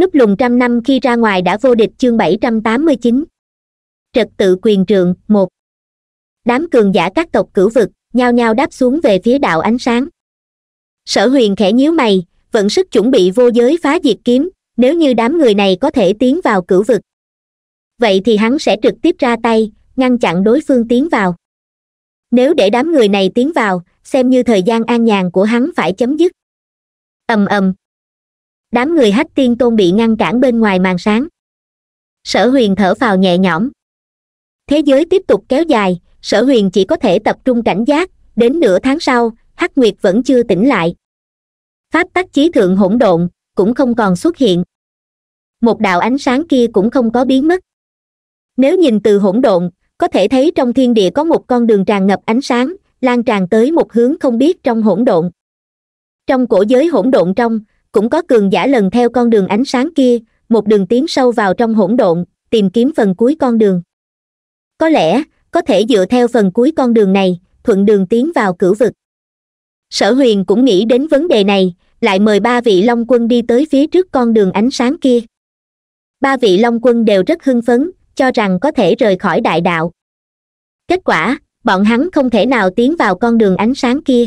núp lùng trăm năm khi ra ngoài đã vô địch chương bảy trăm tám mươi chín trật tự quyền trượng một đám cường giả các tộc cửu vực nhao nhao đáp xuống về phía đạo ánh sáng sở huyền khẽ nhíu mày vận sức chuẩn bị vô giới phá diệt kiếm nếu như đám người này có thể tiến vào cửu vực vậy thì hắn sẽ trực tiếp ra tay ngăn chặn đối phương tiến vào nếu để đám người này tiến vào xem như thời gian an nhàn của hắn phải chấm dứt ầm ầm đám người hách tiên tôn bị ngăn cản bên ngoài màn sáng sở huyền thở vào nhẹ nhõm thế giới tiếp tục kéo dài sở huyền chỉ có thể tập trung cảnh giác đến nửa tháng sau hắc nguyệt vẫn chưa tỉnh lại pháp tắc chí thượng hỗn độn cũng không còn xuất hiện một đạo ánh sáng kia cũng không có biến mất nếu nhìn từ hỗn độn có thể thấy trong thiên địa có một con đường tràn ngập ánh sáng lan tràn tới một hướng không biết trong hỗn độn trong cổ giới hỗn độn trong cũng có cường giả lần theo con đường ánh sáng kia một đường tiến sâu vào trong hỗn độn tìm kiếm phần cuối con đường có lẽ có thể dựa theo phần cuối con đường này thuận đường tiến vào cửu vực sở huyền cũng nghĩ đến vấn đề này lại mời ba vị long quân đi tới phía trước con đường ánh sáng kia ba vị long quân đều rất hưng phấn cho rằng có thể rời khỏi đại đạo kết quả bọn hắn không thể nào tiến vào con đường ánh sáng kia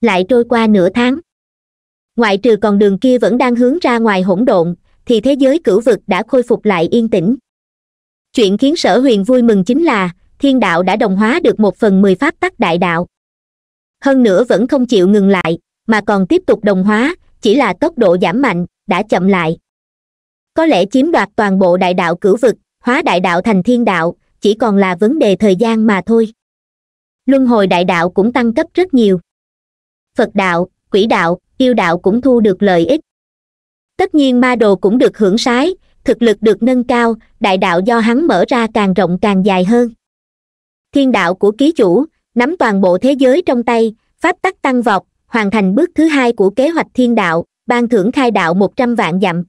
lại trôi qua nửa tháng ngoại trừ con đường kia vẫn đang hướng ra ngoài hỗn độn thì thế giới cửu vực đã khôi phục lại yên tĩnh chuyện khiến sở huyền vui mừng chính là thiên đạo đã đồng hóa được một phần mười pháp tắc đại đạo hơn nữa vẫn không chịu ngừng lại mà còn tiếp tục đồng hóa chỉ là tốc độ giảm mạnh đã chậm lại có lẽ chiếm đoạt toàn bộ đại đạo cửu vực hóa đại đạo thành thiên đạo chỉ còn là vấn đề thời gian mà thôi luân hồi đại đạo cũng tăng cấp rất nhiều phật đạo quỷ đạo yêu đạo cũng thu được lợi ích tất nhiên ma đồ cũng được hưởng sái thực lực được nâng cao đại đạo do hắn mở ra càng rộng càng dài hơn thiên đạo của ký chủ nắm toàn bộ thế giới trong tay pháp tắc tăng vọt hoàn thành bước thứ hai của kế hoạch thiên đạo ban thưởng khai đạo một trăm vạn dặm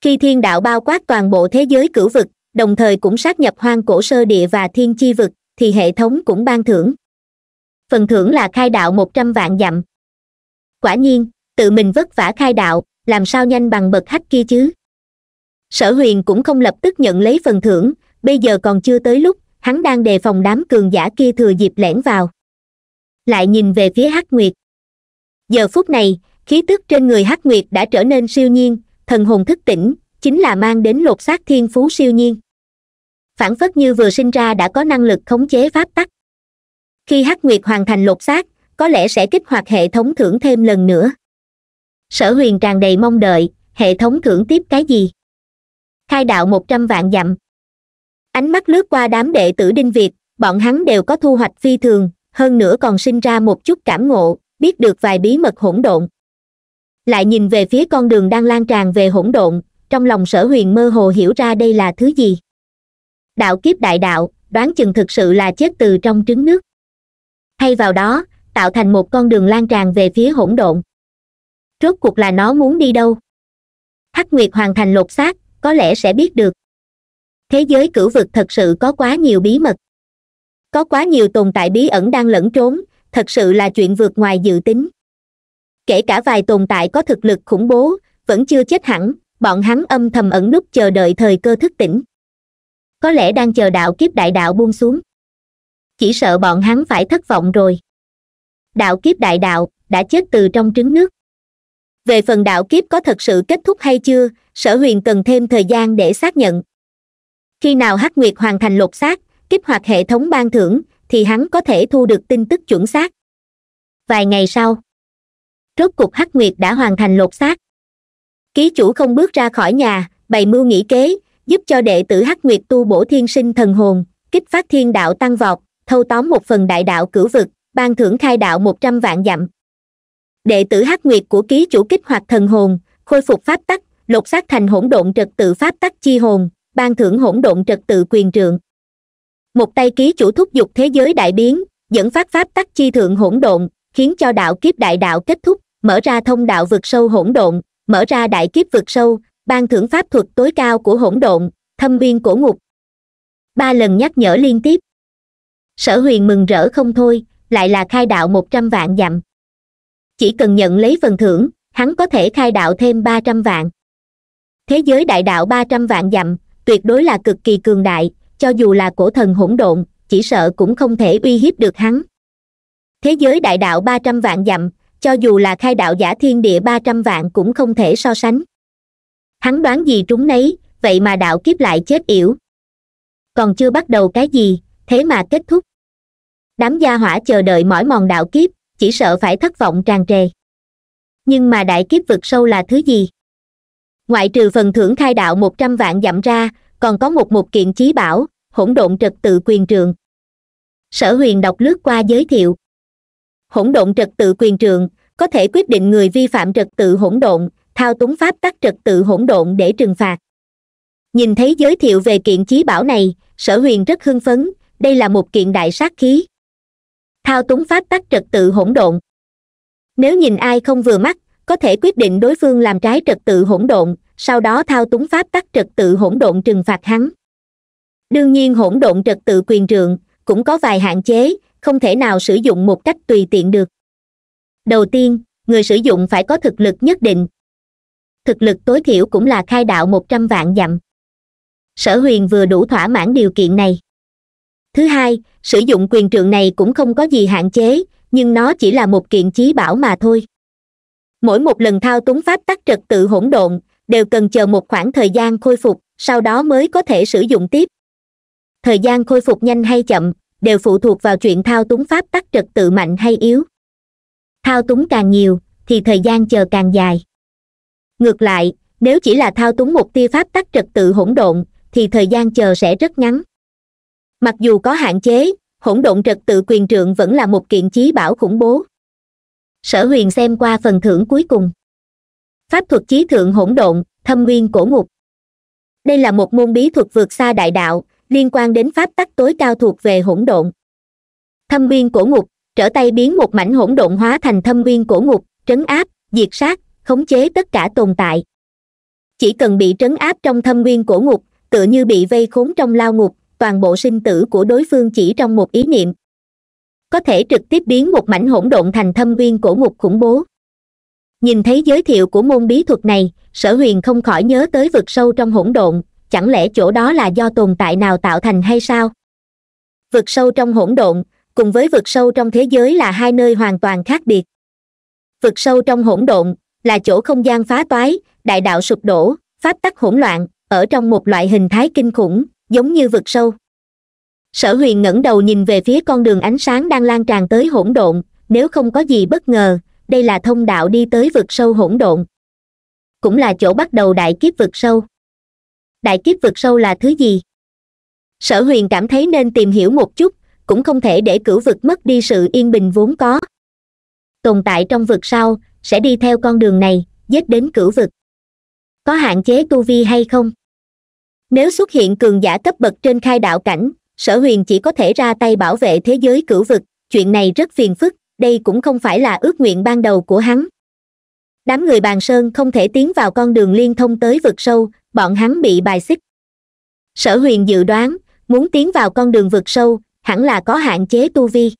khi thiên đạo bao quát toàn bộ thế giới cửu vực đồng thời cũng sát nhập hoang cổ sơ địa và thiên chi vực thì hệ thống cũng ban thưởng phần thưởng là khai đạo một trăm vạn dặm quả nhiên tự mình vất vả khai đạo làm sao nhanh bằng bậc hách kia chứ sở huyền cũng không lập tức nhận lấy phần thưởng bây giờ còn chưa tới lúc hắn đang đề phòng đám cường giả kia thừa dịp lẻn vào lại nhìn về phía hắc nguyệt giờ phút này khí tức trên người hắc nguyệt đã trở nên siêu nhiên thần hồn thức tỉnh chính là mang đến lột xác thiên phú siêu nhiên phản phất như vừa sinh ra đã có năng lực khống chế pháp tắc khi hắc nguyệt hoàn thành lột xác có lẽ sẽ kích hoạt hệ thống thưởng thêm lần nữa sở huyền tràn đầy mong đợi hệ thống thưởng tiếp cái gì khai đạo một trăm vạn dặm ánh mắt lướt qua đám đệ tử đinh việt bọn hắn đều có thu hoạch phi thường hơn nữa còn sinh ra một chút cảm ngộ biết được vài bí mật hỗn độn lại nhìn về phía con đường đang lan tràn về hỗn độn trong lòng sở huyền mơ hồ hiểu ra đây là thứ gì đạo kiếp đại đạo đoán chừng thực sự là chết từ trong trứng nước thay vào đó tạo thành một con đường lan tràn về phía hỗn độn rốt cuộc là nó muốn đi đâu hắc nguyệt hoàn thành lột xác có lẽ sẽ biết được thế giới cửu vực thật sự có quá nhiều bí mật có quá nhiều tồn tại bí ẩn đang lẫn trốn thật sự là chuyện vượt ngoài dự tính kể cả vài tồn tại có thực lực khủng bố vẫn chưa chết hẳn bọn hắn âm thầm ẩn nút chờ đợi thời cơ thức tỉnh có lẽ đang chờ đạo kiếp đại đạo buông xuống chỉ sợ bọn hắn phải thất vọng rồi đạo kiếp đại đạo đã chết từ trong trứng nước về phần đạo kiếp có thật sự kết thúc hay chưa sở huyền cần thêm thời gian để xác nhận khi nào hắc nguyệt hoàn thành lột xác kích hoạt hệ thống ban thưởng thì hắn có thể thu được tin tức chuẩn xác vài ngày sau rốt cục hắc nguyệt đã hoàn thành lột xác ký chủ không bước ra khỏi nhà bày mưu nghĩ kế giúp cho đệ tử hắc nguyệt tu bổ thiên sinh thần hồn kích phát thiên đạo tăng vọt thâu tóm một phần đại đạo cửu vực ban thưởng khai đạo một trăm vạn dặm đệ tử hắc nguyệt của ký chủ kích hoạt thần hồn khôi phục pháp tắc lột xác thành hỗn độn trật tự pháp tắc chi hồn ban thưởng hỗn độn trật tự quyền trượng một tay ký chủ thúc giục thế giới đại biến dẫn phát pháp tắc chi thượng hỗn độn khiến cho đạo kiếp đại đạo kết thúc mở ra thông đạo vực sâu hỗn độn mở ra đại kiếp vực sâu ban thưởng pháp thuật tối cao của hỗn độn thâm uyên cổ ngục ba lần nhắc nhở liên tiếp sở huyền mừng rỡ không thôi lại là khai đạo một trăm vạn dặm chỉ cần nhận lấy phần thưởng hắn có thể khai đạo thêm ba trăm vạn thế giới đại đạo ba trăm vạn dặm tuyệt đối là cực kỳ cường đại cho dù là cổ thần hỗn độn chỉ sợ cũng không thể uy hiếp được hắn thế giới đại đạo ba trăm vạn dặm cho dù là khai đạo giả thiên địa ba trăm vạn cũng không thể so sánh hắn đoán gì trúng nấy vậy mà đạo kiếp lại chết yểu còn chưa bắt đầu cái gì thế mà kết thúc đám gia hỏa chờ đợi mỏi mòn đạo kiếp chỉ sợ phải thất vọng tràn trề nhưng mà đại kiếp vực sâu là thứ gì ngoại trừ phần thưởng khai đạo một trăm vạn dặm ra còn có một một kiện chí bảo hỗn độn trật tự quyền trường sở huyền đọc lướt qua giới thiệu hỗn độn trật tự quyền trường có thể quyết định người vi phạm trật tự hỗn độn thao túng pháp tắc trật tự hỗn độn để trừng phạt nhìn thấy giới thiệu về kiện chí bảo này sở huyền rất hưng phấn đây là một kiện đại sát khí thao túng pháp tắc trật tự hỗn độn nếu nhìn ai không vừa mắt có thể quyết định đối phương làm trái trật tự hỗn độn sau đó thao túng pháp tắc trật tự hỗn độn trừng phạt hắn đương nhiên hỗn độn trật tự quyền trượng cũng có vài hạn chế không thể nào sử dụng một cách tùy tiện được đầu tiên người sử dụng phải có thực lực nhất định thực lực tối thiểu cũng là khai đạo một trăm vạn dặm sở huyền vừa đủ thỏa mãn điều kiện này thứ hai sử dụng quyền trượng này cũng không có gì hạn chế nhưng nó chỉ là một kiện chí bảo mà thôi mỗi một lần thao túng pháp tắc trật tự hỗn độn đều cần chờ một khoảng thời gian khôi phục sau đó mới có thể sử dụng tiếp thời gian khôi phục nhanh hay chậm đều phụ thuộc vào chuyện thao túng pháp tắc trật tự mạnh hay yếu thao túng càng nhiều thì thời gian chờ càng dài ngược lại nếu chỉ là thao túng một tia pháp tắc trật tự hỗn độn thì thời gian chờ sẽ rất ngắn mặc dù có hạn chế hỗn độn trật tự quyền trượng vẫn là một kiện chí bảo khủng bố sở huyền xem qua phần thưởng cuối cùng pháp thuật chí thượng hỗn độn thâm nguyên cổ ngục đây là một môn bí thuật vượt xa đại đạo liên quan đến pháp tắc tối cao thuộc về hỗn độn thâm nguyên cổ ngục trở tay biến một mảnh hỗn độn hóa thành thâm nguyên cổ ngục trấn áp diệt sát khống chế tất cả tồn tại chỉ cần bị trấn áp trong thâm nguyên cổ ngục tựa như bị vây khốn trong lao ngục toàn bộ sinh tử của đối phương chỉ trong một ý niệm có thể trực tiếp biến một mảnh hỗn độn thành thâm viên cổ ngục khủng bố nhìn thấy giới thiệu của môn bí thuật này sở huyền không khỏi nhớ tới vực sâu trong hỗn độn chẳng lẽ chỗ đó là do tồn tại nào tạo thành hay sao vực sâu trong hỗn độn cùng với vực sâu trong thế giới là hai nơi hoàn toàn khác biệt vực sâu trong hỗn độn là chỗ không gian phá toái đại đạo sụp đổ pháp tắc hỗn loạn ở trong một loại hình thái kinh khủng giống như vực sâu sở huyền ngẩng đầu nhìn về phía con đường ánh sáng đang lan tràn tới hỗn độn nếu không có gì bất ngờ đây là thông đạo đi tới vực sâu hỗn độn cũng là chỗ bắt đầu đại kiếp vực sâu đại kiếp vực sâu là thứ gì sở huyền cảm thấy nên tìm hiểu một chút cũng không thể để cửu vực mất đi sự yên bình vốn có tồn tại trong vực sau sẽ đi theo con đường này dết đến cửu vực có hạn chế tu vi hay không nếu xuất hiện cường giả cấp bậc trên khai đạo cảnh sở huyền chỉ có thể ra tay bảo vệ thế giới cửu vực chuyện này rất phiền phức đây cũng không phải là ước nguyện ban đầu của hắn đám người bàn sơn không thể tiến vào con đường liên thông tới vực sâu bọn hắn bị bài xích sở huyền dự đoán muốn tiến vào con đường vực sâu hẳn là có hạn chế tu vi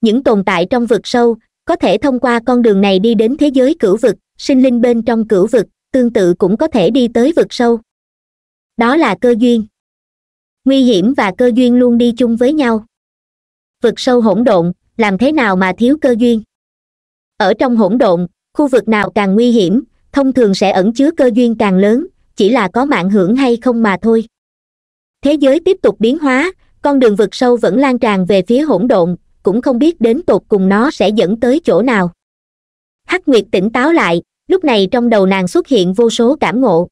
những tồn tại trong vực sâu có thể thông qua con đường này đi đến thế giới cửu vực sinh linh bên trong cửu vực tương tự cũng có thể đi tới vực sâu đó là cơ duyên nguy hiểm và cơ duyên luôn đi chung với nhau vực sâu hỗn độn làm thế nào mà thiếu cơ duyên ở trong hỗn độn khu vực nào càng nguy hiểm thông thường sẽ ẩn chứa cơ duyên càng lớn chỉ là có mạng hưởng hay không mà thôi thế giới tiếp tục biến hóa con đường vực sâu vẫn lan tràn về phía hỗn độn cũng không biết đến tột cùng nó sẽ dẫn tới chỗ nào hắc nguyệt tỉnh táo lại lúc này trong đầu nàng xuất hiện vô số cảm ngộ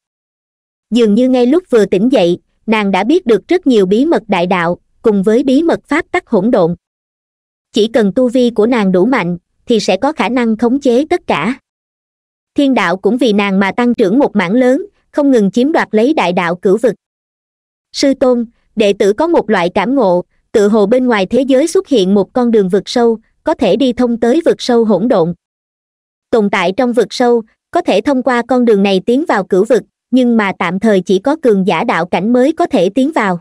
dường như ngay lúc vừa tỉnh dậy nàng đã biết được rất nhiều bí mật đại đạo cùng với bí mật pháp tắc hỗn độn chỉ cần tu vi của nàng đủ mạnh thì sẽ có khả năng khống chế tất cả thiên đạo cũng vì nàng mà tăng trưởng một mảng lớn không ngừng chiếm đoạt lấy đại đạo cửu vực sư tôn đệ tử có một loại cảm ngộ tự hồ bên ngoài thế giới xuất hiện một con đường vực sâu có thể đi thông tới vực sâu hỗn độn tồn tại trong vực sâu có thể thông qua con đường này tiến vào cửu vực nhưng mà tạm thời chỉ có cường giả đạo cảnh mới có thể tiến vào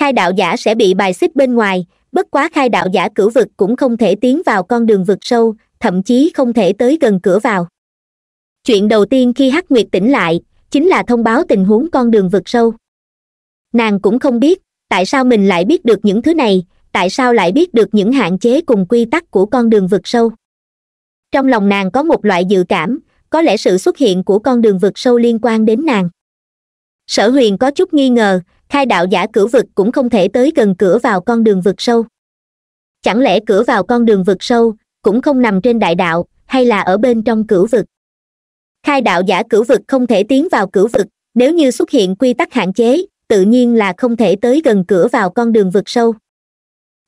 khai đạo giả sẽ bị bài xích bên ngoài bất quá khai đạo giả cửu vực cũng không thể tiến vào con đường vực sâu thậm chí không thể tới gần cửa vào chuyện đầu tiên khi hắc nguyệt tỉnh lại chính là thông báo tình huống con đường vực sâu nàng cũng không biết tại sao mình lại biết được những thứ này tại sao lại biết được những hạn chế cùng quy tắc của con đường vực sâu trong lòng nàng có một loại dự cảm có lẽ sự xuất hiện của con đường vực sâu liên quan đến nàng sở huyền có chút nghi ngờ khai đạo giả cửa vực cũng không thể tới gần cửa vào con đường vực sâu chẳng lẽ cửa vào con đường vực sâu cũng không nằm trên đại đạo hay là ở bên trong cửa vực khai đạo giả cửa vực không thể tiến vào cửa vực nếu như xuất hiện quy tắc hạn chế tự nhiên là không thể tới gần cửa vào con đường vực sâu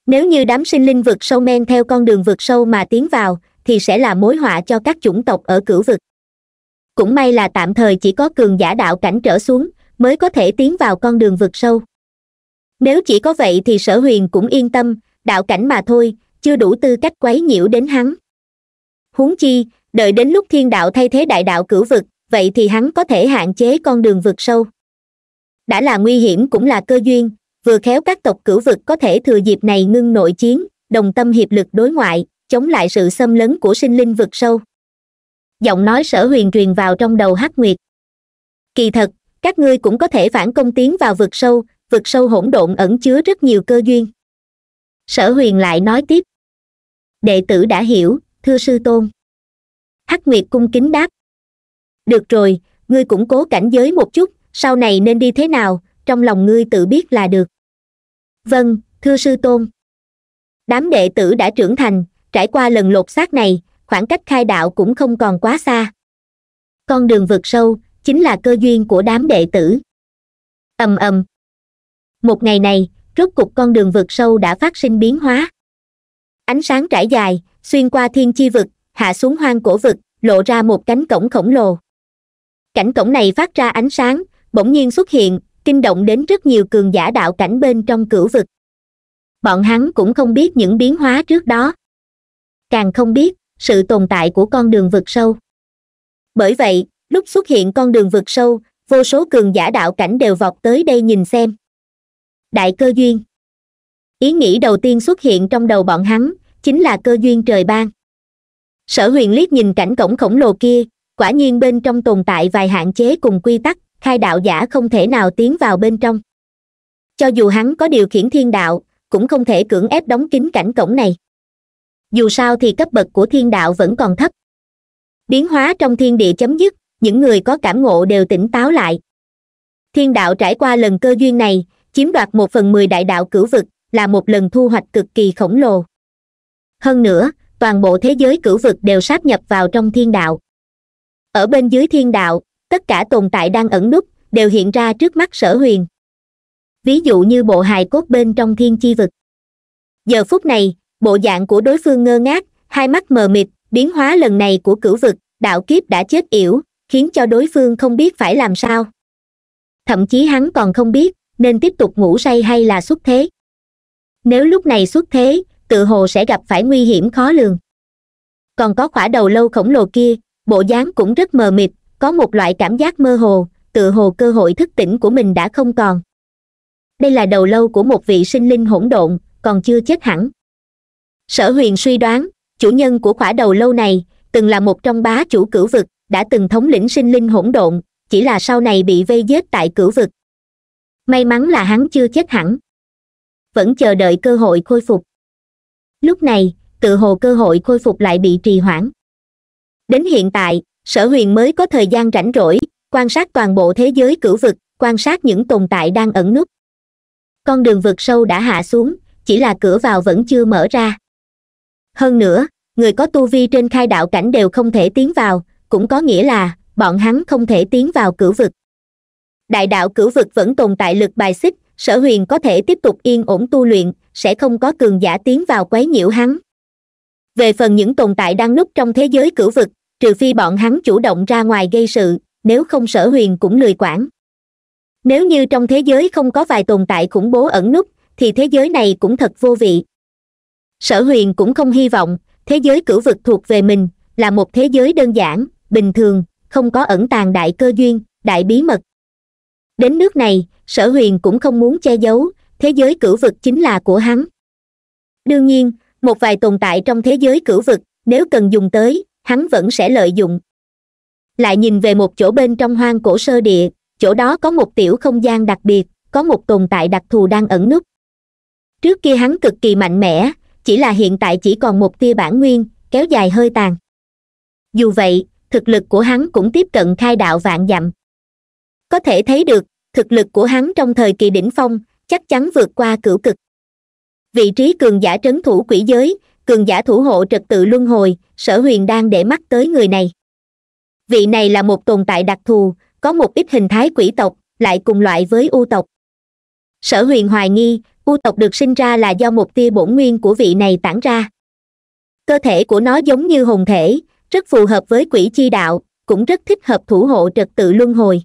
nếu như đám sinh linh vực sâu men theo con đường vực sâu mà tiến vào thì sẽ là mối họa cho các chủng tộc ở cửa vực cũng may là tạm thời chỉ có cường giả đạo cảnh trở xuống mới có thể tiến vào con đường vực sâu nếu chỉ có vậy thì sở huyền cũng yên tâm đạo cảnh mà thôi chưa đủ tư cách quấy nhiễu đến hắn huống chi đợi đến lúc thiên đạo thay thế đại đạo cửu vực vậy thì hắn có thể hạn chế con đường vực sâu đã là nguy hiểm cũng là cơ duyên vừa khéo các tộc cửu vực có thể thừa dịp này ngưng nội chiến đồng tâm hiệp lực đối ngoại chống lại sự xâm lấn của sinh linh vực sâu giọng nói sở huyền truyền vào trong đầu hắc nguyệt kỳ thật các ngươi cũng có thể phản công tiến vào vực sâu vực sâu hỗn độn ẩn chứa rất nhiều cơ duyên sở huyền lại nói tiếp đệ tử đã hiểu thưa sư tôn hắc nguyệt cung kính đáp được rồi ngươi cũng cố cảnh giới một chút sau này nên đi thế nào trong lòng ngươi tự biết là được vâng thưa sư tôn đám đệ tử đã trưởng thành trải qua lần lột xác này khoảng cách khai đạo cũng không còn quá xa con đường vượt sâu chính là cơ duyên của đám đệ tử ầm ầm một ngày này rốt cục con đường vượt sâu đã phát sinh biến hóa ánh sáng trải dài xuyên qua thiên chi vực hạ xuống hoang cổ vực lộ ra một cánh cổng khổng lồ cảnh cổng này phát ra ánh sáng bỗng nhiên xuất hiện kinh động đến rất nhiều cường giả đạo cảnh bên trong cửu vực bọn hắn cũng không biết những biến hóa trước đó càng không biết sự tồn tại của con đường vực sâu bởi vậy lúc xuất hiện con đường vực sâu vô số cường giả đạo cảnh đều vọt tới đây nhìn xem đại cơ duyên ý nghĩ đầu tiên xuất hiện trong đầu bọn hắn chính là cơ duyên trời ban sở huyền liếc nhìn cảnh cổng khổng lồ kia quả nhiên bên trong tồn tại vài hạn chế cùng quy tắc khai đạo giả không thể nào tiến vào bên trong cho dù hắn có điều khiển thiên đạo cũng không thể cưỡng ép đóng kín cảnh cổng này dù sao thì cấp bậc của thiên đạo vẫn còn thấp biến hóa trong thiên địa chấm dứt những người có cảm ngộ đều tỉnh táo lại thiên đạo trải qua lần cơ duyên này chiếm đoạt một phần mười đại đạo cửu vực là một lần thu hoạch cực kỳ khổng lồ hơn nữa toàn bộ thế giới cửu vực đều sáp nhập vào trong thiên đạo ở bên dưới thiên đạo tất cả tồn tại đang ẩn núp đều hiện ra trước mắt sở huyền ví dụ như bộ hài cốt bên trong thiên chi vực giờ phút này bộ dạng của đối phương ngơ ngác hai mắt mờ mịt biến hóa lần này của cửu vực đạo kiếp đã chết yểu khiến cho đối phương không biết phải làm sao thậm chí hắn còn không biết nên tiếp tục ngủ say hay là xuất thế nếu lúc này xuất thế tự hồ sẽ gặp phải nguy hiểm khó lường còn có khỏa đầu lâu khổng lồ kia bộ dáng cũng rất mờ mịt có một loại cảm giác mơ hồ tự hồ cơ hội thức tỉnh của mình đã không còn đây là đầu lâu của một vị sinh linh hỗn độn còn chưa chết hẳn sở huyền suy đoán chủ nhân của khỏa đầu lâu này từng là một trong bá chủ cửu vực đã từng thống lĩnh sinh linh hỗn độn chỉ là sau này bị vây giết tại cửu vực may mắn là hắn chưa chết hẳn vẫn chờ đợi cơ hội khôi phục lúc này tự hồ cơ hội khôi phục lại bị trì hoãn đến hiện tại sở huyền mới có thời gian rảnh rỗi quan sát toàn bộ thế giới cửu vực quan sát những tồn tại đang ẩn nút con đường vượt sâu đã hạ xuống chỉ là cửa vào vẫn chưa mở ra hơn nữa người có tu vi trên khai đạo cảnh đều không thể tiến vào cũng có nghĩa là bọn hắn không thể tiến vào cửu vực đại đạo cửu vực vẫn tồn tại lực bài xích sở huyền có thể tiếp tục yên ổn tu luyện sẽ không có cường giả tiến vào quấy nhiễu hắn về phần những tồn tại đang núp trong thế giới cửu vực trừ phi bọn hắn chủ động ra ngoài gây sự nếu không sở huyền cũng lười quản nếu như trong thế giới không có vài tồn tại khủng bố ẩn núp thì thế giới này cũng thật vô vị sở huyền cũng không hy vọng thế giới cửu vực thuộc về mình là một thế giới đơn giản bình thường không có ẩn tàng đại cơ duyên đại bí mật đến nước này sở huyền cũng không muốn che giấu thế giới cửu vực chính là của hắn đương nhiên một vài tồn tại trong thế giới cửu vực nếu cần dùng tới hắn vẫn sẽ lợi dụng lại nhìn về một chỗ bên trong hoang cổ sơ địa chỗ đó có một tiểu không gian đặc biệt có một tồn tại đặc thù đang ẩn núp trước kia hắn cực kỳ mạnh mẽ chỉ là hiện tại chỉ còn một tia bản nguyên kéo dài hơi tàn dù vậy thực lực của hắn cũng tiếp cận khai đạo vạn dặm có thể thấy được thực lực của hắn trong thời kỳ đỉnh phong chắc chắn vượt qua cửu cực vị trí cường giả trấn thủ quỷ giới cường giả thủ hộ trật tự luân hồi sở huyền đang để mắt tới người này vị này là một tồn tại đặc thù có một ít hình thái quỷ tộc lại cùng loại với u tộc sở huyền hoài nghi u tộc được sinh ra là do một tia bổn nguyên của vị này tản ra cơ thể của nó giống như hồn thể rất phù hợp với quỷ chi đạo cũng rất thích hợp thủ hộ trật tự luân hồi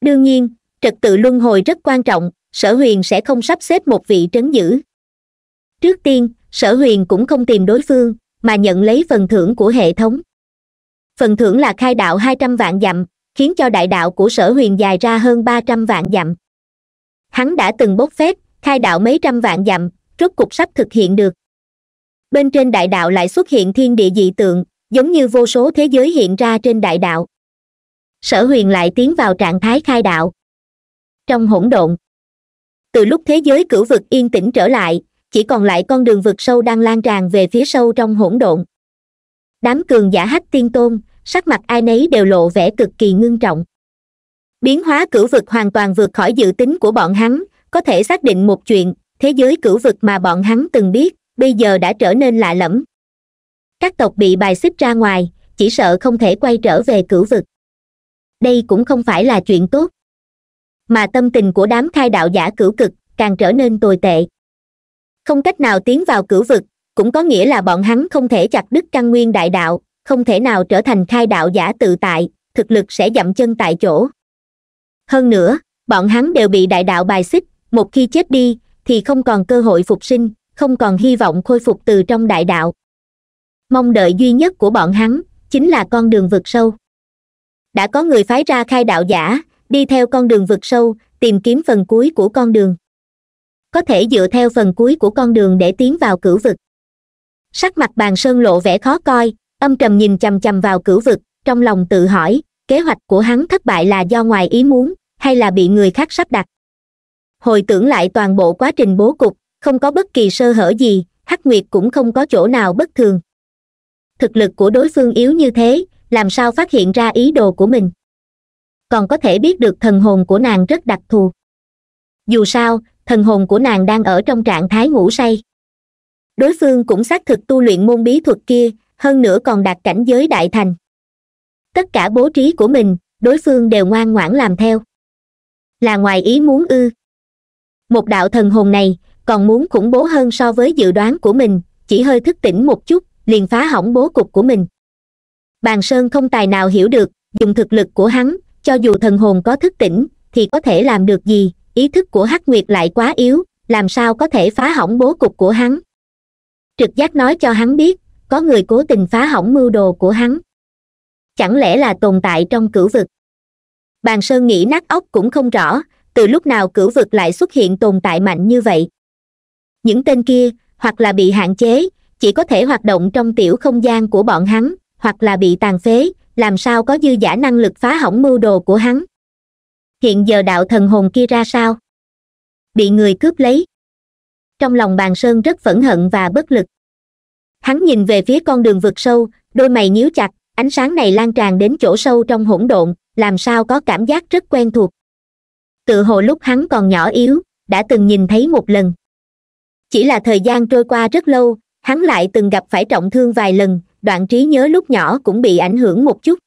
đương nhiên trật tự luân hồi rất quan trọng sở huyền sẽ không sắp xếp một vị trấn giữ trước tiên sở huyền cũng không tìm đối phương mà nhận lấy phần thưởng của hệ thống phần thưởng là khai đạo hai trăm vạn dặm khiến cho đại đạo của sở huyền dài ra hơn ba trăm vạn dặm hắn đã từng bốc phép khai đạo mấy trăm vạn dặm rốt cục sắp thực hiện được bên trên đại đạo lại xuất hiện thiên địa dị tượng giống như vô số thế giới hiện ra trên đại đạo sở huyền lại tiến vào trạng thái khai đạo trong hỗn độn từ lúc thế giới cửu vực yên tĩnh trở lại chỉ còn lại con đường vực sâu đang lan tràn về phía sâu trong hỗn độn đám cường giả hách tiên tôn sắc mặt ai nấy đều lộ vẻ cực kỳ ngưng trọng biến hóa cửu vực hoàn toàn vượt khỏi dự tính của bọn hắn có thể xác định một chuyện thế giới cửu vực mà bọn hắn từng biết bây giờ đã trở nên lạ lẫm các tộc bị bài xích ra ngoài chỉ sợ không thể quay trở về cửu vực đây cũng không phải là chuyện tốt mà tâm tình của đám khai đạo giả cửu cực càng trở nên tồi tệ không cách nào tiến vào cửu vực cũng có nghĩa là bọn hắn không thể chặt đứt căn nguyên đại đạo không thể nào trở thành khai đạo giả tự tại thực lực sẽ dậm chân tại chỗ hơn nữa bọn hắn đều bị đại đạo bài xích một khi chết đi thì không còn cơ hội phục sinh không còn hy vọng khôi phục từ trong đại đạo mong đợi duy nhất của bọn hắn chính là con đường vực sâu đã có người phái ra khai đạo giả đi theo con đường vực sâu tìm kiếm phần cuối của con đường có thể dựa theo phần cuối của con đường để tiến vào cửu vực sắc mặt bàn sơn lộ vẻ khó coi âm trầm nhìn chằm chằm vào cửu vực trong lòng tự hỏi kế hoạch của hắn thất bại là do ngoài ý muốn hay là bị người khác sắp đặt hồi tưởng lại toàn bộ quá trình bố cục không có bất kỳ sơ hở gì hắc nguyệt cũng không có chỗ nào bất thường thực lực của đối phương yếu như thế làm sao phát hiện ra ý đồ của mình còn có thể biết được thần hồn của nàng rất đặc thù dù sao thần hồn của nàng đang ở trong trạng thái ngủ say đối phương cũng xác thực tu luyện môn bí thuật kia hơn nữa còn đạt cảnh giới đại thành tất cả bố trí của mình đối phương đều ngoan ngoãn làm theo là ngoài ý muốn ư một đạo thần hồn này còn muốn khủng bố hơn so với dự đoán của mình chỉ hơi thức tỉnh một chút liền phá hỏng bố cục của mình bàn sơn không tài nào hiểu được dùng thực lực của hắn cho dù thần hồn có thức tỉnh thì có thể làm được gì ý thức của hắc nguyệt lại quá yếu làm sao có thể phá hỏng bố cục của hắn trực giác nói cho hắn biết có người cố tình phá hỏng mưu đồ của hắn chẳng lẽ là tồn tại trong cửu vực bàn sơn nghĩ nát óc cũng không rõ từ lúc nào cửu vực lại xuất hiện tồn tại mạnh như vậy những tên kia hoặc là bị hạn chế chỉ có thể hoạt động trong tiểu không gian của bọn hắn hoặc là bị tàn phế làm sao có dư giả năng lực phá hỏng mưu đồ của hắn hiện giờ đạo thần hồn kia ra sao bị người cướp lấy trong lòng bàn sơn rất phẫn hận và bất lực hắn nhìn về phía con đường vực sâu đôi mày nhíu chặt ánh sáng này lan tràn đến chỗ sâu trong hỗn độn làm sao có cảm giác rất quen thuộc tự hồ lúc hắn còn nhỏ yếu đã từng nhìn thấy một lần chỉ là thời gian trôi qua rất lâu hắn lại từng gặp phải trọng thương vài lần đoạn trí nhớ lúc nhỏ cũng bị ảnh hưởng một chút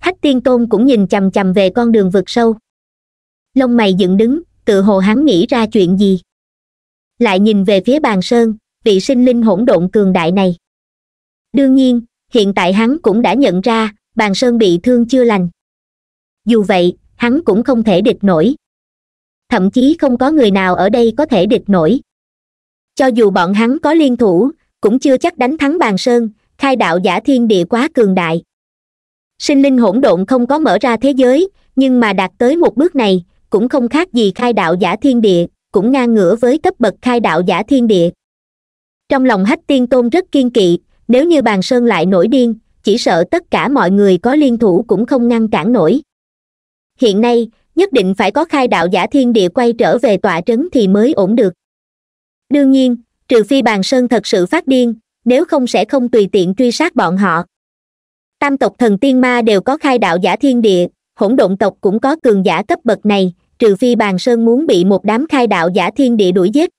hách tiên tôn cũng nhìn chằm chằm về con đường vực sâu lông mày dựng đứng tự hồ hắn nghĩ ra chuyện gì lại nhìn về phía bàn sơn vị sinh linh hỗn độn cường đại này đương nhiên hiện tại hắn cũng đã nhận ra bàn sơn bị thương chưa lành dù vậy hắn cũng không thể địch nổi thậm chí không có người nào ở đây có thể địch nổi cho dù bọn hắn có liên thủ cũng chưa chắc đánh thắng bàn sơn khai đạo giả thiên địa quá cường đại sinh linh hỗn độn không có mở ra thế giới nhưng mà đạt tới một bước này cũng không khác gì khai đạo giả thiên địa cũng ngang ngửa với cấp bậc khai đạo giả thiên địa trong lòng hách tiên tôn rất kiên kỵ nếu như bàn sơn lại nổi điên chỉ sợ tất cả mọi người có liên thủ cũng không ngăn cản nổi hiện nay nhất định phải có khai đạo giả thiên địa quay trở về tọa trấn thì mới ổn được đương nhiên trừ phi bàn sơn thật sự phát điên nếu không sẽ không tùy tiện truy sát bọn họ tam tộc thần tiên ma đều có khai đạo giả thiên địa hỗn độn tộc cũng có cường giả cấp bậc này trừ phi bàn sơn muốn bị một đám khai đạo giả thiên địa đuổi giết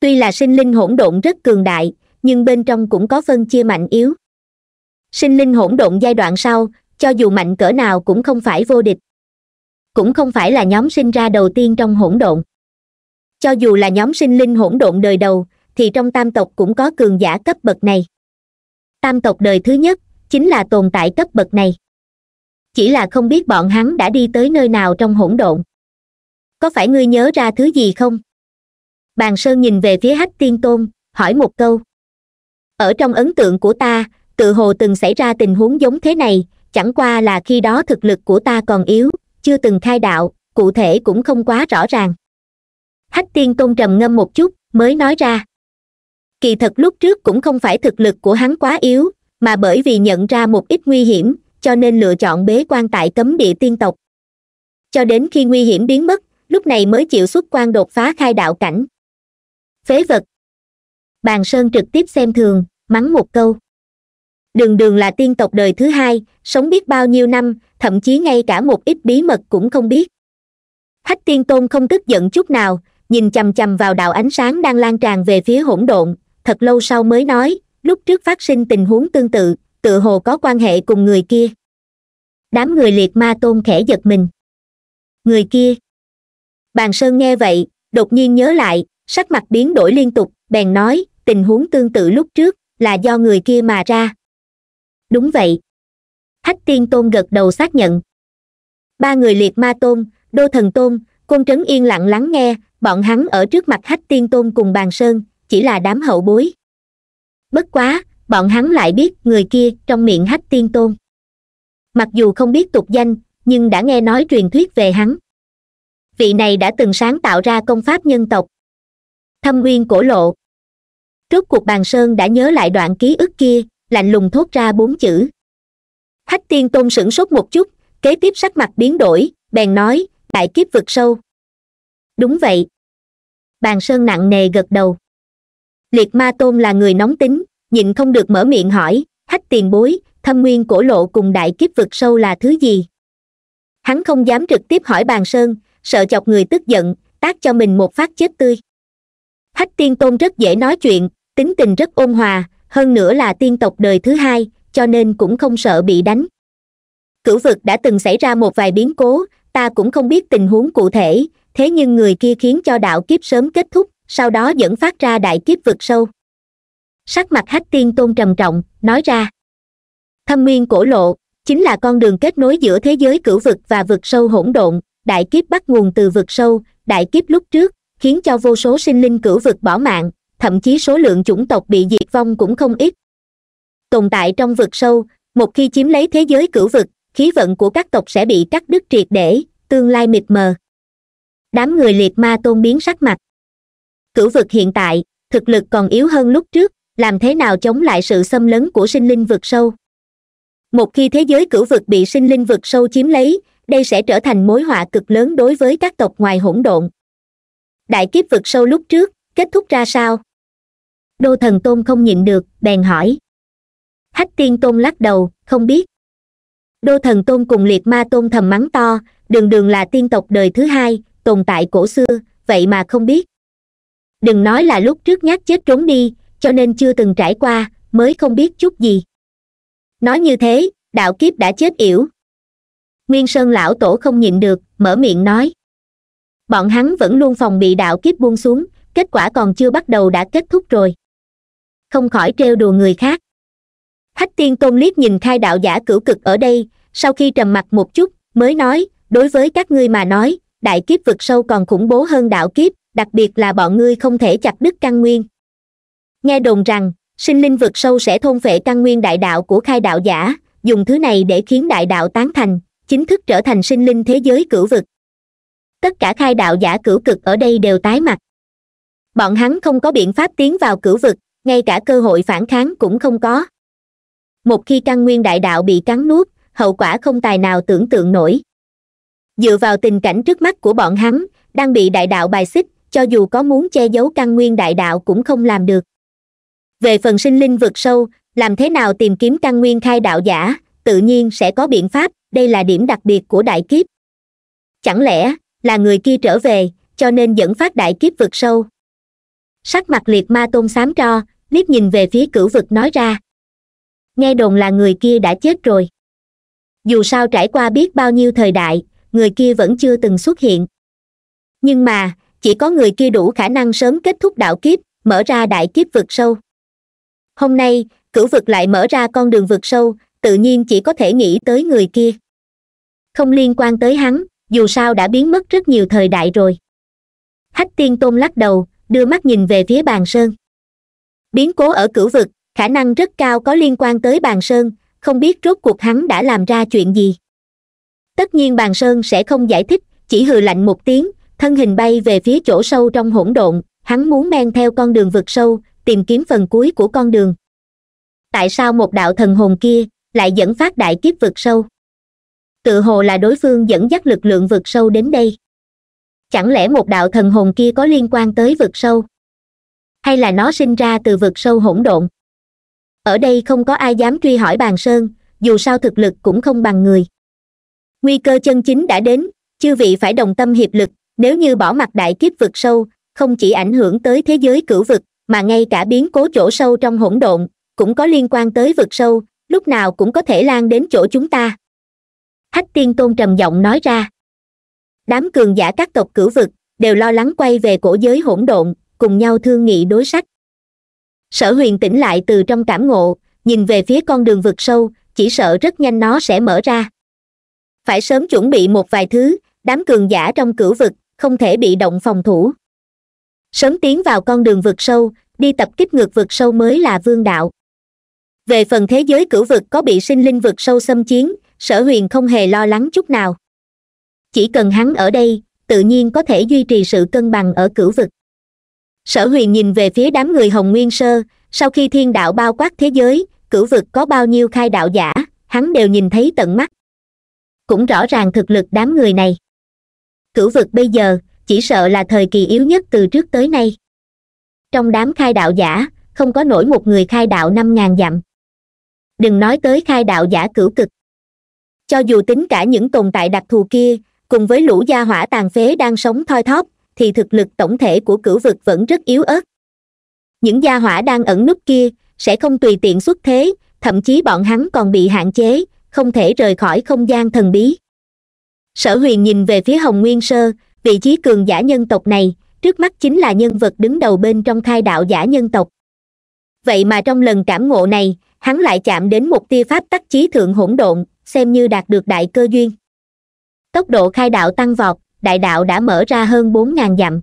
tuy là sinh linh hỗn độn rất cường đại nhưng bên trong cũng có phân chia mạnh yếu sinh linh hỗn độn giai đoạn sau cho dù mạnh cỡ nào cũng không phải vô địch cũng không phải là nhóm sinh ra đầu tiên trong hỗn độn cho dù là nhóm sinh linh hỗn độn đời đầu thì trong tam tộc cũng có cường giả cấp bậc này tam tộc đời thứ nhất chính là tồn tại cấp bậc này chỉ là không biết bọn hắn đã đi tới nơi nào trong hỗn độn có phải ngươi nhớ ra thứ gì không bàn sơn nhìn về phía hách tiên tôn hỏi một câu ở trong ấn tượng của ta tự hồ từng xảy ra tình huống giống thế này chẳng qua là khi đó thực lực của ta còn yếu chưa từng khai đạo cụ thể cũng không quá rõ ràng hách tiên tôn trầm ngâm một chút mới nói ra kỳ thật lúc trước cũng không phải thực lực của hắn quá yếu mà bởi vì nhận ra một ít nguy hiểm cho nên lựa chọn bế quan tại cấm địa tiên tộc cho đến khi nguy hiểm biến mất lúc này mới chịu xuất quan đột phá khai đạo cảnh phế vật bàn sơn trực tiếp xem thường mắng một câu đường đường là tiên tộc đời thứ hai sống biết bao nhiêu năm thậm chí ngay cả một ít bí mật cũng không biết hách tiên tôn không tức giận chút nào nhìn chằm chằm vào đạo ánh sáng đang lan tràn về phía hỗn độn thật lâu sau mới nói lúc trước phát sinh tình huống tương tự tựa hồ có quan hệ cùng người kia đám người liệt ma tôn khẽ giật mình người kia bàn sơn nghe vậy đột nhiên nhớ lại sắc mặt biến đổi liên tục bèn nói tình huống tương tự lúc trước là do người kia mà ra đúng vậy hắc tiên tôn gật đầu xác nhận ba người liệt ma tôn đô thần tôn côn trấn yên lặng lắng nghe bọn hắn ở trước mặt hách tiên tôn cùng bàn sơn chỉ là đám hậu bối bất quá bọn hắn lại biết người kia trong miệng hách tiên tôn mặc dù không biết tục danh nhưng đã nghe nói truyền thuyết về hắn vị này đã từng sáng tạo ra công pháp nhân tộc thâm nguyên cổ lộ trước cuộc bàn sơn đã nhớ lại đoạn ký ức kia lạnh lùng thốt ra bốn chữ hách tiên tôn sửng sốt một chút kế tiếp sắc mặt biến đổi bèn nói đại kiếp vực sâu đúng vậy bàn sơn nặng nề gật đầu liệt ma tôn là người nóng tính nhịn không được mở miệng hỏi hách tiền bối thâm nguyên cổ lộ cùng đại kiếp vực sâu là thứ gì hắn không dám trực tiếp hỏi bàn sơn sợ chọc người tức giận tác cho mình một phát chết tươi hách tiên tôn rất dễ nói chuyện tính tình rất ôn hòa hơn nữa là tiên tộc đời thứ hai cho nên cũng không sợ bị đánh cửu vực đã từng xảy ra một vài biến cố ta cũng không biết tình huống cụ thể thế nhưng người kia khiến cho đạo kiếp sớm kết thúc sau đó dẫn phát ra đại kiếp vực sâu sắc mặt hách tiên tôn trầm trọng nói ra thâm nguyên cổ lộ chính là con đường kết nối giữa thế giới cửu vực và vực sâu hỗn độn đại kiếp bắt nguồn từ vực sâu đại kiếp lúc trước khiến cho vô số sinh linh cửu vực bỏ mạng thậm chí số lượng chủng tộc bị diệt vong cũng không ít tồn tại trong vực sâu một khi chiếm lấy thế giới cửu vực khí vận của các tộc sẽ bị cắt đứt triệt để tương lai mịt mờ đám người liệt ma tôn biến sắc mặt cửu vực hiện tại thực lực còn yếu hơn lúc trước làm thế nào chống lại sự xâm lấn của sinh linh vực sâu một khi thế giới cửu vực bị sinh linh vực sâu chiếm lấy đây sẽ trở thành mối họa cực lớn đối với các tộc ngoài hỗn độn đại kiếp vực sâu lúc trước kết thúc ra sao đô thần tôn không nhịn được bèn hỏi hách tiên tôn lắc đầu không biết đô thần tôn cùng liệt ma tôn thầm mắng to đường đường là tiên tộc đời thứ hai tồn tại cổ xưa vậy mà không biết đừng nói là lúc trước nhát chết trốn đi cho nên chưa từng trải qua mới không biết chút gì nói như thế đạo kiếp đã chết yểu nguyên sơn lão tổ không nhịn được mở miệng nói bọn hắn vẫn luôn phòng bị đạo kiếp buông xuống kết quả còn chưa bắt đầu đã kết thúc rồi không khỏi trêu đùa người khác hách tiên tôn liếc nhìn khai đạo giả cửu cực ở đây sau khi trầm mặt một chút mới nói đối với các ngươi mà nói đại kiếp vực sâu còn khủng bố hơn đạo kiếp đặc biệt là bọn ngươi không thể chặt đứt căn nguyên nghe đồn rằng sinh linh vực sâu sẽ thôn vệ căn nguyên đại đạo của khai đạo giả dùng thứ này để khiến đại đạo tán thành chính thức trở thành sinh linh thế giới cửu vực tất cả khai đạo giả cửu cực ở đây đều tái mặt bọn hắn không có biện pháp tiến vào cửu vực ngay cả cơ hội phản kháng cũng không có một khi căn nguyên đại đạo bị cắn nuốt hậu quả không tài nào tưởng tượng nổi dựa vào tình cảnh trước mắt của bọn hắn đang bị đại đạo bài xích cho dù có muốn che giấu căn nguyên đại đạo cũng không làm được về phần sinh linh vực sâu làm thế nào tìm kiếm căn nguyên khai đạo giả tự nhiên sẽ có biện pháp đây là điểm đặc biệt của đại kiếp chẳng lẽ là người kia trở về cho nên dẫn phát đại kiếp vực sâu sắc mặt liệt ma tôn xám tro liếc nhìn về phía cửu vực nói ra nghe đồn là người kia đã chết rồi dù sao trải qua biết bao nhiêu thời đại người kia vẫn chưa từng xuất hiện nhưng mà chỉ có người kia đủ khả năng sớm kết thúc đạo kiếp mở ra đại kiếp vực sâu hôm nay cửu vực lại mở ra con đường vực sâu tự nhiên chỉ có thể nghĩ tới người kia không liên quan tới hắn dù sao đã biến mất rất nhiều thời đại rồi hách tiên tôn lắc đầu đưa mắt nhìn về phía bàn sơn biến cố ở cửu vực khả năng rất cao có liên quan tới bàn sơn không biết rốt cuộc hắn đã làm ra chuyện gì tất nhiên bàn sơn sẽ không giải thích chỉ hừ lạnh một tiếng thân hình bay về phía chỗ sâu trong hỗn độn hắn muốn men theo con đường vực sâu tìm kiếm phần cuối của con đường tại sao một đạo thần hồn kia lại dẫn phát đại kiếp vực sâu tự hồ là đối phương dẫn dắt lực lượng vực sâu đến đây chẳng lẽ một đạo thần hồn kia có liên quan tới vực sâu hay là nó sinh ra từ vực sâu hỗn độn ở đây không có ai dám truy hỏi bàn sơn dù sao thực lực cũng không bằng người nguy cơ chân chính đã đến chư vị phải đồng tâm hiệp lực nếu như bỏ mặt đại kiếp vực sâu không chỉ ảnh hưởng tới thế giới cửu vực mà ngay cả biến cố chỗ sâu trong hỗn độn cũng có liên quan tới vực sâu lúc nào cũng có thể lan đến chỗ chúng ta hách tiên tôn trầm giọng nói ra đám cường giả các tộc cửu vực đều lo lắng quay về cổ giới hỗn độn cùng nhau thương nghị đối sách sở huyền tỉnh lại từ trong cảm ngộ nhìn về phía con đường vực sâu chỉ sợ rất nhanh nó sẽ mở ra phải sớm chuẩn bị một vài thứ đám cường giả trong cửu vực không thể bị động phòng thủ sớm tiến vào con đường vực sâu đi tập kích ngược vực sâu mới là vương đạo về phần thế giới cửu vực có bị sinh linh vực sâu xâm chiến sở huyền không hề lo lắng chút nào chỉ cần hắn ở đây tự nhiên có thể duy trì sự cân bằng ở cửu vực sở huyền nhìn về phía đám người hồng nguyên sơ sau khi thiên đạo bao quát thế giới cửu vực có bao nhiêu khai đạo giả hắn đều nhìn thấy tận mắt cũng rõ ràng thực lực đám người này cửu vực bây giờ chỉ sợ là thời kỳ yếu nhất từ trước tới nay trong đám khai đạo giả không có nổi một người khai đạo năm ngàn dặm đừng nói tới khai đạo giả cửu cực cho dù tính cả những tồn tại đặc thù kia cùng với lũ gia hỏa tàn phế đang sống thoi thóp thì thực lực tổng thể của cửu vực vẫn rất yếu ớt những gia hỏa đang ẩn núp kia sẽ không tùy tiện xuất thế thậm chí bọn hắn còn bị hạn chế không thể rời khỏi không gian thần bí sở huyền nhìn về phía hồng nguyên sơ vị trí cường giả nhân tộc này trước mắt chính là nhân vật đứng đầu bên trong khai đạo giả nhân tộc vậy mà trong lần cảm ngộ này hắn lại chạm đến một tia pháp tắc chí thượng hỗn độn xem như đạt được đại cơ duyên tốc độ khai đạo tăng vọt đại đạo đã mở ra hơn bốn ngàn dặm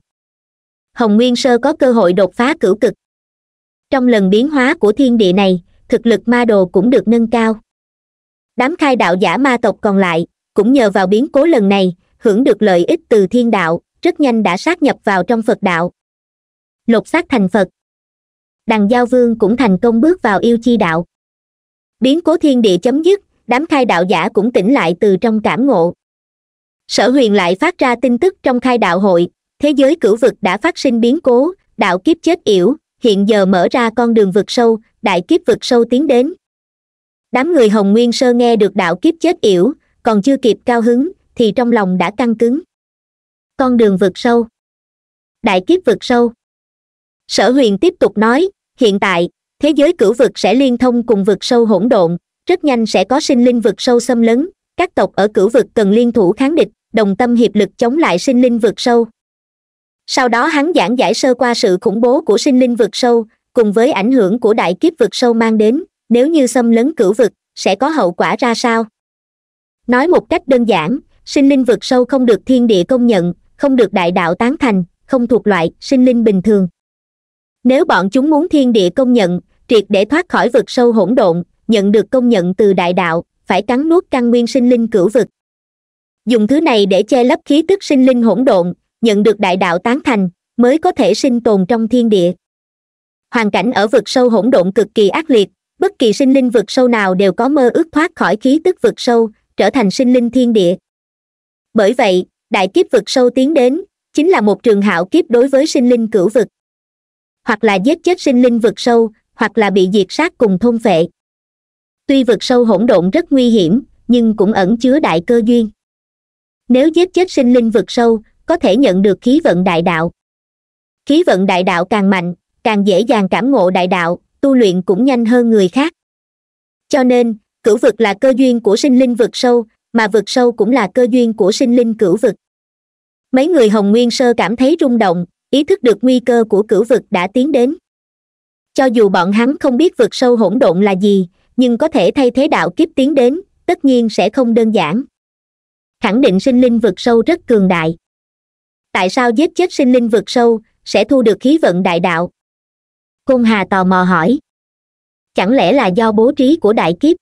hồng nguyên sơ có cơ hội đột phá cửu cực trong lần biến hóa của thiên địa này thực lực ma đồ cũng được nâng cao đám khai đạo giả ma tộc còn lại cũng nhờ vào biến cố lần này hưởng được lợi ích từ thiên đạo rất nhanh đã sát nhập vào trong phật đạo lột xác thành phật đằng giao vương cũng thành công bước vào yêu chi đạo biến cố thiên địa chấm dứt đám khai đạo giả cũng tỉnh lại từ trong cảm ngộ sở huyền lại phát ra tin tức trong khai đạo hội thế giới cửu vực đã phát sinh biến cố đạo kiếp chết yểu hiện giờ mở ra con đường vực sâu đại kiếp vực sâu tiến đến đám người hồng nguyên sơ nghe được đạo kiếp chết yểu còn chưa kịp cao hứng thì trong lòng đã căng cứng con đường vực sâu đại kiếp vực sâu sở huyền tiếp tục nói hiện tại thế giới cửu vực sẽ liên thông cùng vực sâu hỗn độn rất nhanh sẽ có sinh linh vực sâu xâm lấn các tộc ở cửu vực cần liên thủ kháng địch đồng tâm hiệp lực chống lại sinh linh vượt sâu sau đó hắn giảng giải sơ qua sự khủng bố của sinh linh vượt sâu cùng với ảnh hưởng của đại kiếp vượt sâu mang đến nếu như xâm lấn cửu vực sẽ có hậu quả ra sao nói một cách đơn giản sinh linh vượt sâu không được thiên địa công nhận không được đại đạo tán thành không thuộc loại sinh linh bình thường nếu bọn chúng muốn thiên địa công nhận triệt để thoát khỏi vực sâu hỗn độn nhận được công nhận từ đại đạo phải cắn nuốt căn nguyên sinh linh cửu vực dùng thứ này để che lấp khí tức sinh linh hỗn độn nhận được đại đạo tán thành mới có thể sinh tồn trong thiên địa hoàn cảnh ở vực sâu hỗn độn cực kỳ ác liệt bất kỳ sinh linh vực sâu nào đều có mơ ước thoát khỏi khí tức vực sâu trở thành sinh linh thiên địa bởi vậy đại kiếp vực sâu tiến đến chính là một trường hạo kiếp đối với sinh linh cửu vực hoặc là giết chết sinh linh vực sâu hoặc là bị diệt sát cùng thôn vệ tuy vực sâu hỗn độn rất nguy hiểm nhưng cũng ẩn chứa đại cơ duyên nếu giết chết sinh linh vực sâu có thể nhận được khí vận đại đạo khí vận đại đạo càng mạnh càng dễ dàng cảm ngộ đại đạo tu luyện cũng nhanh hơn người khác cho nên cửu vực là cơ duyên của sinh linh vực sâu mà vực sâu cũng là cơ duyên của sinh linh cửu vực mấy người hồng nguyên sơ cảm thấy rung động ý thức được nguy cơ của cửu vực đã tiến đến cho dù bọn hắn không biết vực sâu hỗn độn là gì nhưng có thể thay thế đạo kiếp tiến đến tất nhiên sẽ không đơn giản khẳng định sinh linh vực sâu rất cường đại tại sao giết chết sinh linh vực sâu sẽ thu được khí vận đại đạo cung hà tò mò hỏi chẳng lẽ là do bố trí của đại kiếp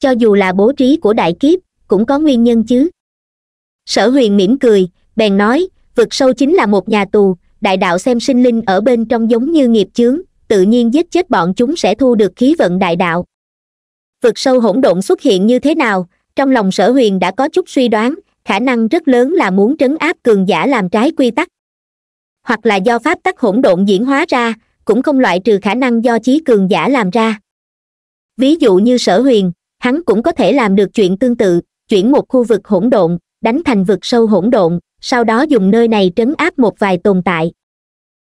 cho dù là bố trí của đại kiếp cũng có nguyên nhân chứ sở huyền mỉm cười bèn nói vực sâu chính là một nhà tù đại đạo xem sinh linh ở bên trong giống như nghiệp chướng tự nhiên giết chết bọn chúng sẽ thu được khí vận đại đạo vực sâu hỗn độn xuất hiện như thế nào trong lòng sở huyền đã có chút suy đoán khả năng rất lớn là muốn trấn áp cường giả làm trái quy tắc hoặc là do pháp tắc hỗn độn diễn hóa ra cũng không loại trừ khả năng do chí cường giả làm ra ví dụ như sở huyền hắn cũng có thể làm được chuyện tương tự chuyển một khu vực hỗn độn đánh thành vực sâu hỗn độn sau đó dùng nơi này trấn áp một vài tồn tại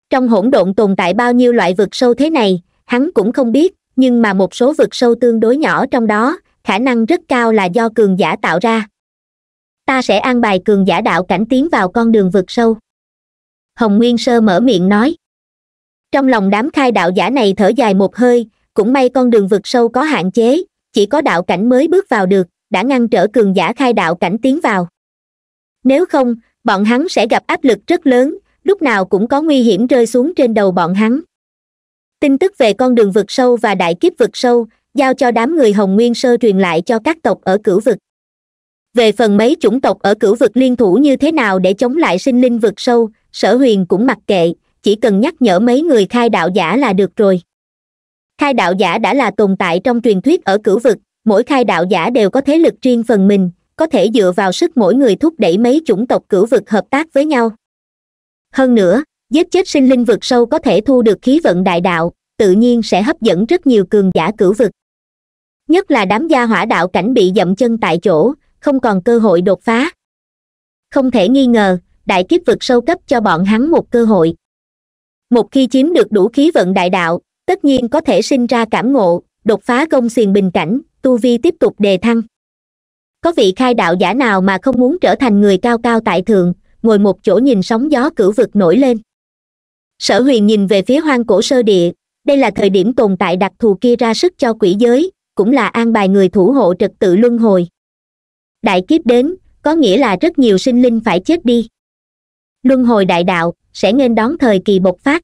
trong hỗn độn tồn tại bao nhiêu loại vực sâu thế này hắn cũng không biết nhưng mà một số vực sâu tương đối nhỏ trong đó khả năng rất cao là do cường giả tạo ra ta sẽ an bài cường giả đạo cảnh tiến vào con đường vực sâu hồng nguyên sơ mở miệng nói trong lòng đám khai đạo giả này thở dài một hơi cũng may con đường vực sâu có hạn chế chỉ có đạo cảnh mới bước vào được đã ngăn trở cường giả khai đạo cảnh tiến vào nếu không bọn hắn sẽ gặp áp lực rất lớn lúc nào cũng có nguy hiểm rơi xuống trên đầu bọn hắn tin tức về con đường vực sâu và đại kiếp vực sâu giao cho đám người hồng nguyên sơ truyền lại cho các tộc ở cửu vực về phần mấy chủng tộc ở cửu vực liên thủ như thế nào để chống lại sinh linh vực sâu sở huyền cũng mặc kệ chỉ cần nhắc nhở mấy người khai đạo giả là được rồi khai đạo giả đã là tồn tại trong truyền thuyết ở cửu vực mỗi khai đạo giả đều có thế lực riêng phần mình có thể dựa vào sức mỗi người thúc đẩy mấy chủng tộc cửu vực hợp tác với nhau hơn nữa giết chết sinh linh vực sâu có thể thu được khí vận đại đạo tự nhiên sẽ hấp dẫn rất nhiều cường giả cửu vực nhất là đám gia hỏa đạo cảnh bị dậm chân tại chỗ không còn cơ hội đột phá không thể nghi ngờ đại kiếp vực sâu cấp cho bọn hắn một cơ hội một khi chiếm được đủ khí vận đại đạo tất nhiên có thể sinh ra cảm ngộ đột phá công xiềng bình cảnh tu vi tiếp tục đề thăng có vị khai đạo giả nào mà không muốn trở thành người cao cao tại thượng ngồi một chỗ nhìn sóng gió cửu vực nổi lên sở huyền nhìn về phía hoang cổ sơ địa đây là thời điểm tồn tại đặc thù kia ra sức cho quỷ giới cũng là an bài người thủ hộ trật tự luân hồi đại kiếp đến có nghĩa là rất nhiều sinh linh phải chết đi luân hồi đại đạo sẽ nên đón thời kỳ bộc phát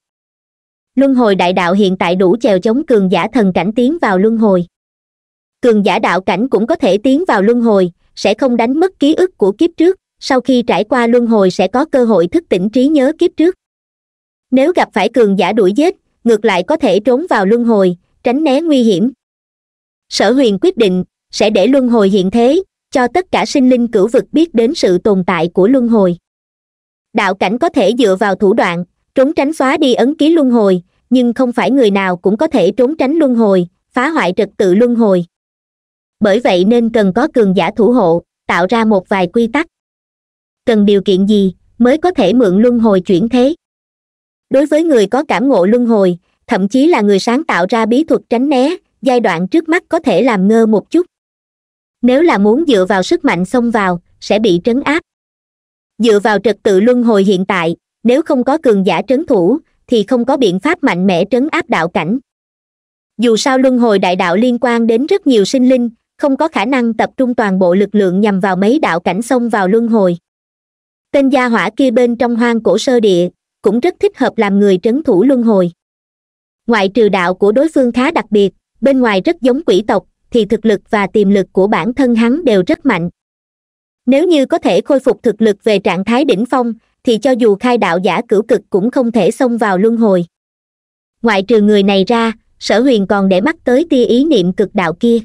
luân hồi đại đạo hiện tại đủ chèo chống cường giả thần cảnh tiến vào luân hồi cường giả đạo cảnh cũng có thể tiến vào luân hồi sẽ không đánh mất ký ức của kiếp trước sau khi trải qua luân hồi sẽ có cơ hội thức tỉnh trí nhớ kiếp trước nếu gặp phải cường giả đuổi giết ngược lại có thể trốn vào luân hồi tránh né nguy hiểm sở huyền quyết định sẽ để luân hồi hiện thế cho tất cả sinh linh cửu vực biết đến sự tồn tại của luân hồi đạo cảnh có thể dựa vào thủ đoạn trốn tránh xóa đi ấn ký luân hồi nhưng không phải người nào cũng có thể trốn tránh luân hồi phá hoại trật tự luân hồi bởi vậy nên cần có cường giả thủ hộ tạo ra một vài quy tắc cần điều kiện gì mới có thể mượn luân hồi chuyển thế đối với người có cảm ngộ luân hồi thậm chí là người sáng tạo ra bí thuật tránh né giai đoạn trước mắt có thể làm ngơ một chút nếu là muốn dựa vào sức mạnh xông vào sẽ bị trấn áp dựa vào trật tự luân hồi hiện tại nếu không có cường giả trấn thủ thì không có biện pháp mạnh mẽ trấn áp đạo cảnh dù sao luân hồi đại đạo liên quan đến rất nhiều sinh linh không có khả năng tập trung toàn bộ lực lượng nhằm vào mấy đạo cảnh xông vào luân hồi tên gia hỏa kia bên trong hoang cổ sơ địa cũng rất thích hợp làm người trấn thủ luân hồi ngoại trừ đạo của đối phương khá đặc biệt bên ngoài rất giống quỷ tộc thì thực lực và tiềm lực của bản thân hắn đều rất mạnh nếu như có thể khôi phục thực lực về trạng thái đỉnh phong thì cho dù khai đạo giả cửu cực cũng không thể xông vào luân hồi ngoại trừ người này ra sở huyền còn để mắt tới tia ý niệm cực đạo kia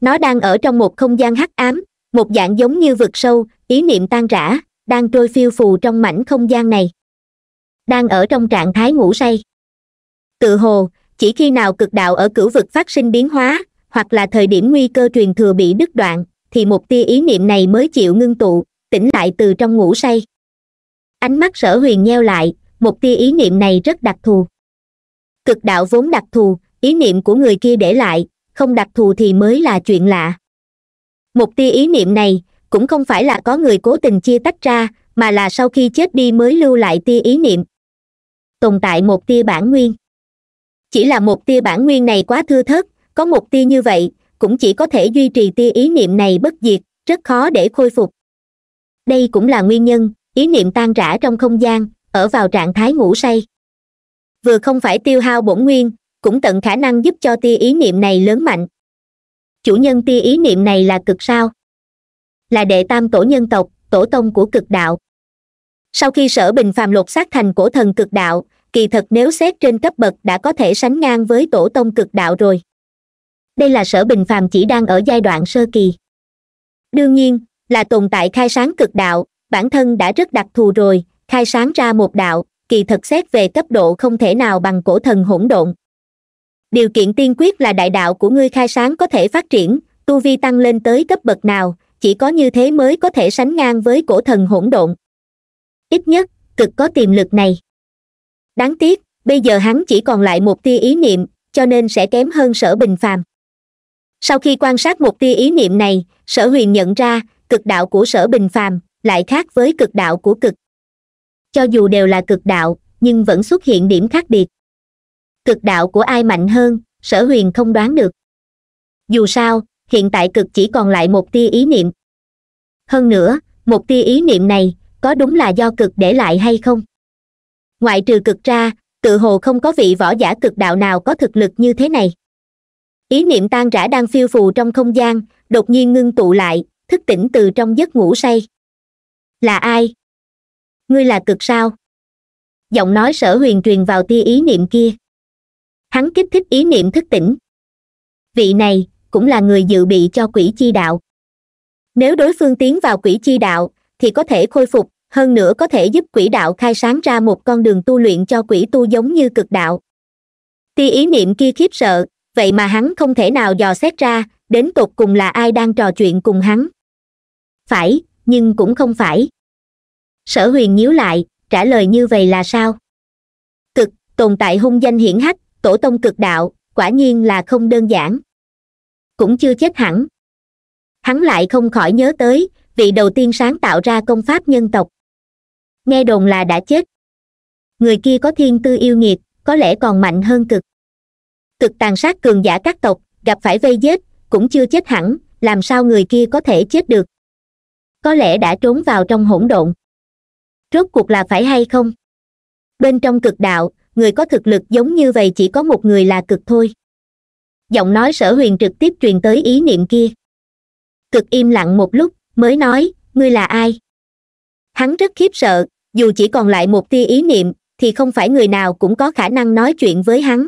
nó đang ở trong một không gian hắc ám một dạng giống như vực sâu ý niệm tan rã đang trôi phiêu phù trong mảnh không gian này đang ở trong trạng thái ngủ say tự hồ chỉ khi nào cực đạo ở cửu vực phát sinh biến hóa hoặc là thời điểm nguy cơ truyền thừa bị đứt đoạn thì một tia ý niệm này mới chịu ngưng tụ tỉnh lại từ trong ngủ say ánh mắt sở huyền nheo lại một tia ý niệm này rất đặc thù cực đạo vốn đặc thù ý niệm của người kia để lại không đặc thù thì mới là chuyện lạ một tia ý niệm này cũng không phải là có người cố tình chia tách ra mà là sau khi chết đi mới lưu lại tia ý niệm tồn tại một tia bản nguyên chỉ là một tia bản nguyên này quá thưa thớt có một tia như vậy cũng chỉ có thể duy trì tia ý niệm này bất diệt rất khó để khôi phục đây cũng là nguyên nhân ý niệm tan rã trong không gian ở vào trạng thái ngủ say vừa không phải tiêu hao bổn nguyên cũng tận khả năng giúp cho tia ý niệm này lớn mạnh chủ nhân tia ý niệm này là cực sao là đệ tam tổ nhân tộc tổ tông của cực đạo sau khi sở bình phàm lột xác thành cổ thần cực đạo kỳ thật nếu xét trên cấp bậc đã có thể sánh ngang với tổ tông cực đạo rồi đây là sở bình phàm chỉ đang ở giai đoạn sơ kỳ đương nhiên là tồn tại khai sáng cực đạo bản thân đã rất đặc thù rồi khai sáng ra một đạo kỳ thật xét về cấp độ không thể nào bằng cổ thần hỗn độn điều kiện tiên quyết là đại đạo của ngươi khai sáng có thể phát triển tu vi tăng lên tới cấp bậc nào chỉ có như thế mới có thể sánh ngang với cổ thần hỗn độn ít nhất cực có tiềm lực này đáng tiếc bây giờ hắn chỉ còn lại một tia ý niệm cho nên sẽ kém hơn sở bình phàm sau khi quan sát một tia ý niệm này sở huyền nhận ra cực đạo của sở bình phàm lại khác với cực đạo của cực cho dù đều là cực đạo nhưng vẫn xuất hiện điểm khác biệt cực đạo của ai mạnh hơn sở huyền không đoán được dù sao hiện tại cực chỉ còn lại một tia ý niệm hơn nữa một tia ý niệm này có đúng là do cực để lại hay không ngoại trừ cực ra tự hồ không có vị võ giả cực đạo nào có thực lực như thế này ý niệm tan rã đang phiêu phù trong không gian đột nhiên ngưng tụ lại thức tỉnh từ trong giấc ngủ say là ai ngươi là cực sao giọng nói sở huyền truyền vào tia ý niệm kia hắn kích thích ý niệm thức tỉnh vị này cũng là người dự bị cho quỷ chi đạo nếu đối phương tiến vào quỷ chi đạo thì có thể khôi phục hơn nữa có thể giúp quỷ đạo khai sáng ra một con đường tu luyện cho quỷ tu giống như cực đạo Ti ý niệm kia khiếp sợ vậy mà hắn không thể nào dò xét ra đến tột cùng là ai đang trò chuyện cùng hắn phải nhưng cũng không phải sở huyền nhíu lại trả lời như vậy là sao cực tồn tại hung danh hiển hách tổ tông cực đạo quả nhiên là không đơn giản cũng chưa chết hẳn hắn lại không khỏi nhớ tới vị đầu tiên sáng tạo ra công pháp nhân tộc nghe đồn là đã chết người kia có thiên tư yêu nghiệt có lẽ còn mạnh hơn cực cực tàn sát cường giả các tộc gặp phải vây giết cũng chưa chết hẳn làm sao người kia có thể chết được có lẽ đã trốn vào trong hỗn độn rốt cuộc là phải hay không bên trong cực đạo người có thực lực giống như vậy chỉ có một người là cực thôi giọng nói sở huyền trực tiếp truyền tới ý niệm kia cực im lặng một lúc mới nói ngươi là ai hắn rất khiếp sợ dù chỉ còn lại một tia ý niệm thì không phải người nào cũng có khả năng nói chuyện với hắn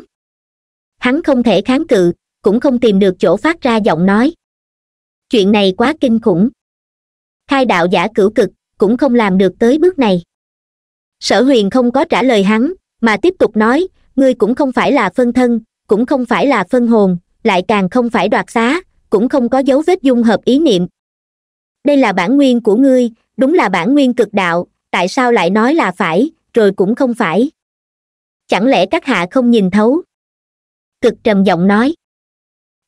hắn không thể kháng cự cũng không tìm được chỗ phát ra giọng nói chuyện này quá kinh khủng khai đạo giả cửu cực cũng không làm được tới bước này sở huyền không có trả lời hắn mà tiếp tục nói ngươi cũng không phải là phân thân cũng không phải là phân hồn lại càng không phải đoạt xá cũng không có dấu vết dung hợp ý niệm đây là bản nguyên của ngươi đúng là bản nguyên cực đạo tại sao lại nói là phải rồi cũng không phải chẳng lẽ các hạ không nhìn thấu cực trầm giọng nói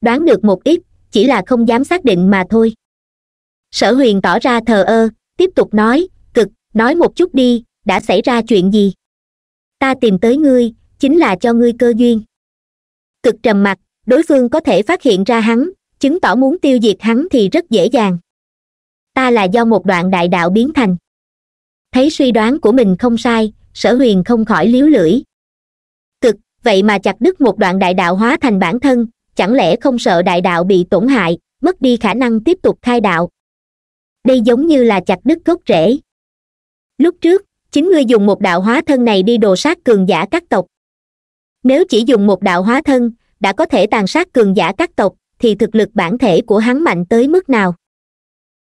đoán được một ít chỉ là không dám xác định mà thôi sở huyền tỏ ra thờ ơ tiếp tục nói cực nói một chút đi đã xảy ra chuyện gì ta tìm tới ngươi chính là cho ngươi cơ duyên cực trầm mặt, đối phương có thể phát hiện ra hắn chứng tỏ muốn tiêu diệt hắn thì rất dễ dàng ta là do một đoạn đại đạo biến thành thấy suy đoán của mình không sai sở huyền không khỏi liếu lưỡi cực vậy mà chặt đứt một đoạn đại đạo hóa thành bản thân chẳng lẽ không sợ đại đạo bị tổn hại mất đi khả năng tiếp tục khai đạo đây giống như là chặt đứt gốc rễ lúc trước chính ngươi dùng một đạo hóa thân này đi đồ sát cường giả các tộc nếu chỉ dùng một đạo hóa thân đã có thể tàn sát cường giả các tộc thì thực lực bản thể của hắn mạnh tới mức nào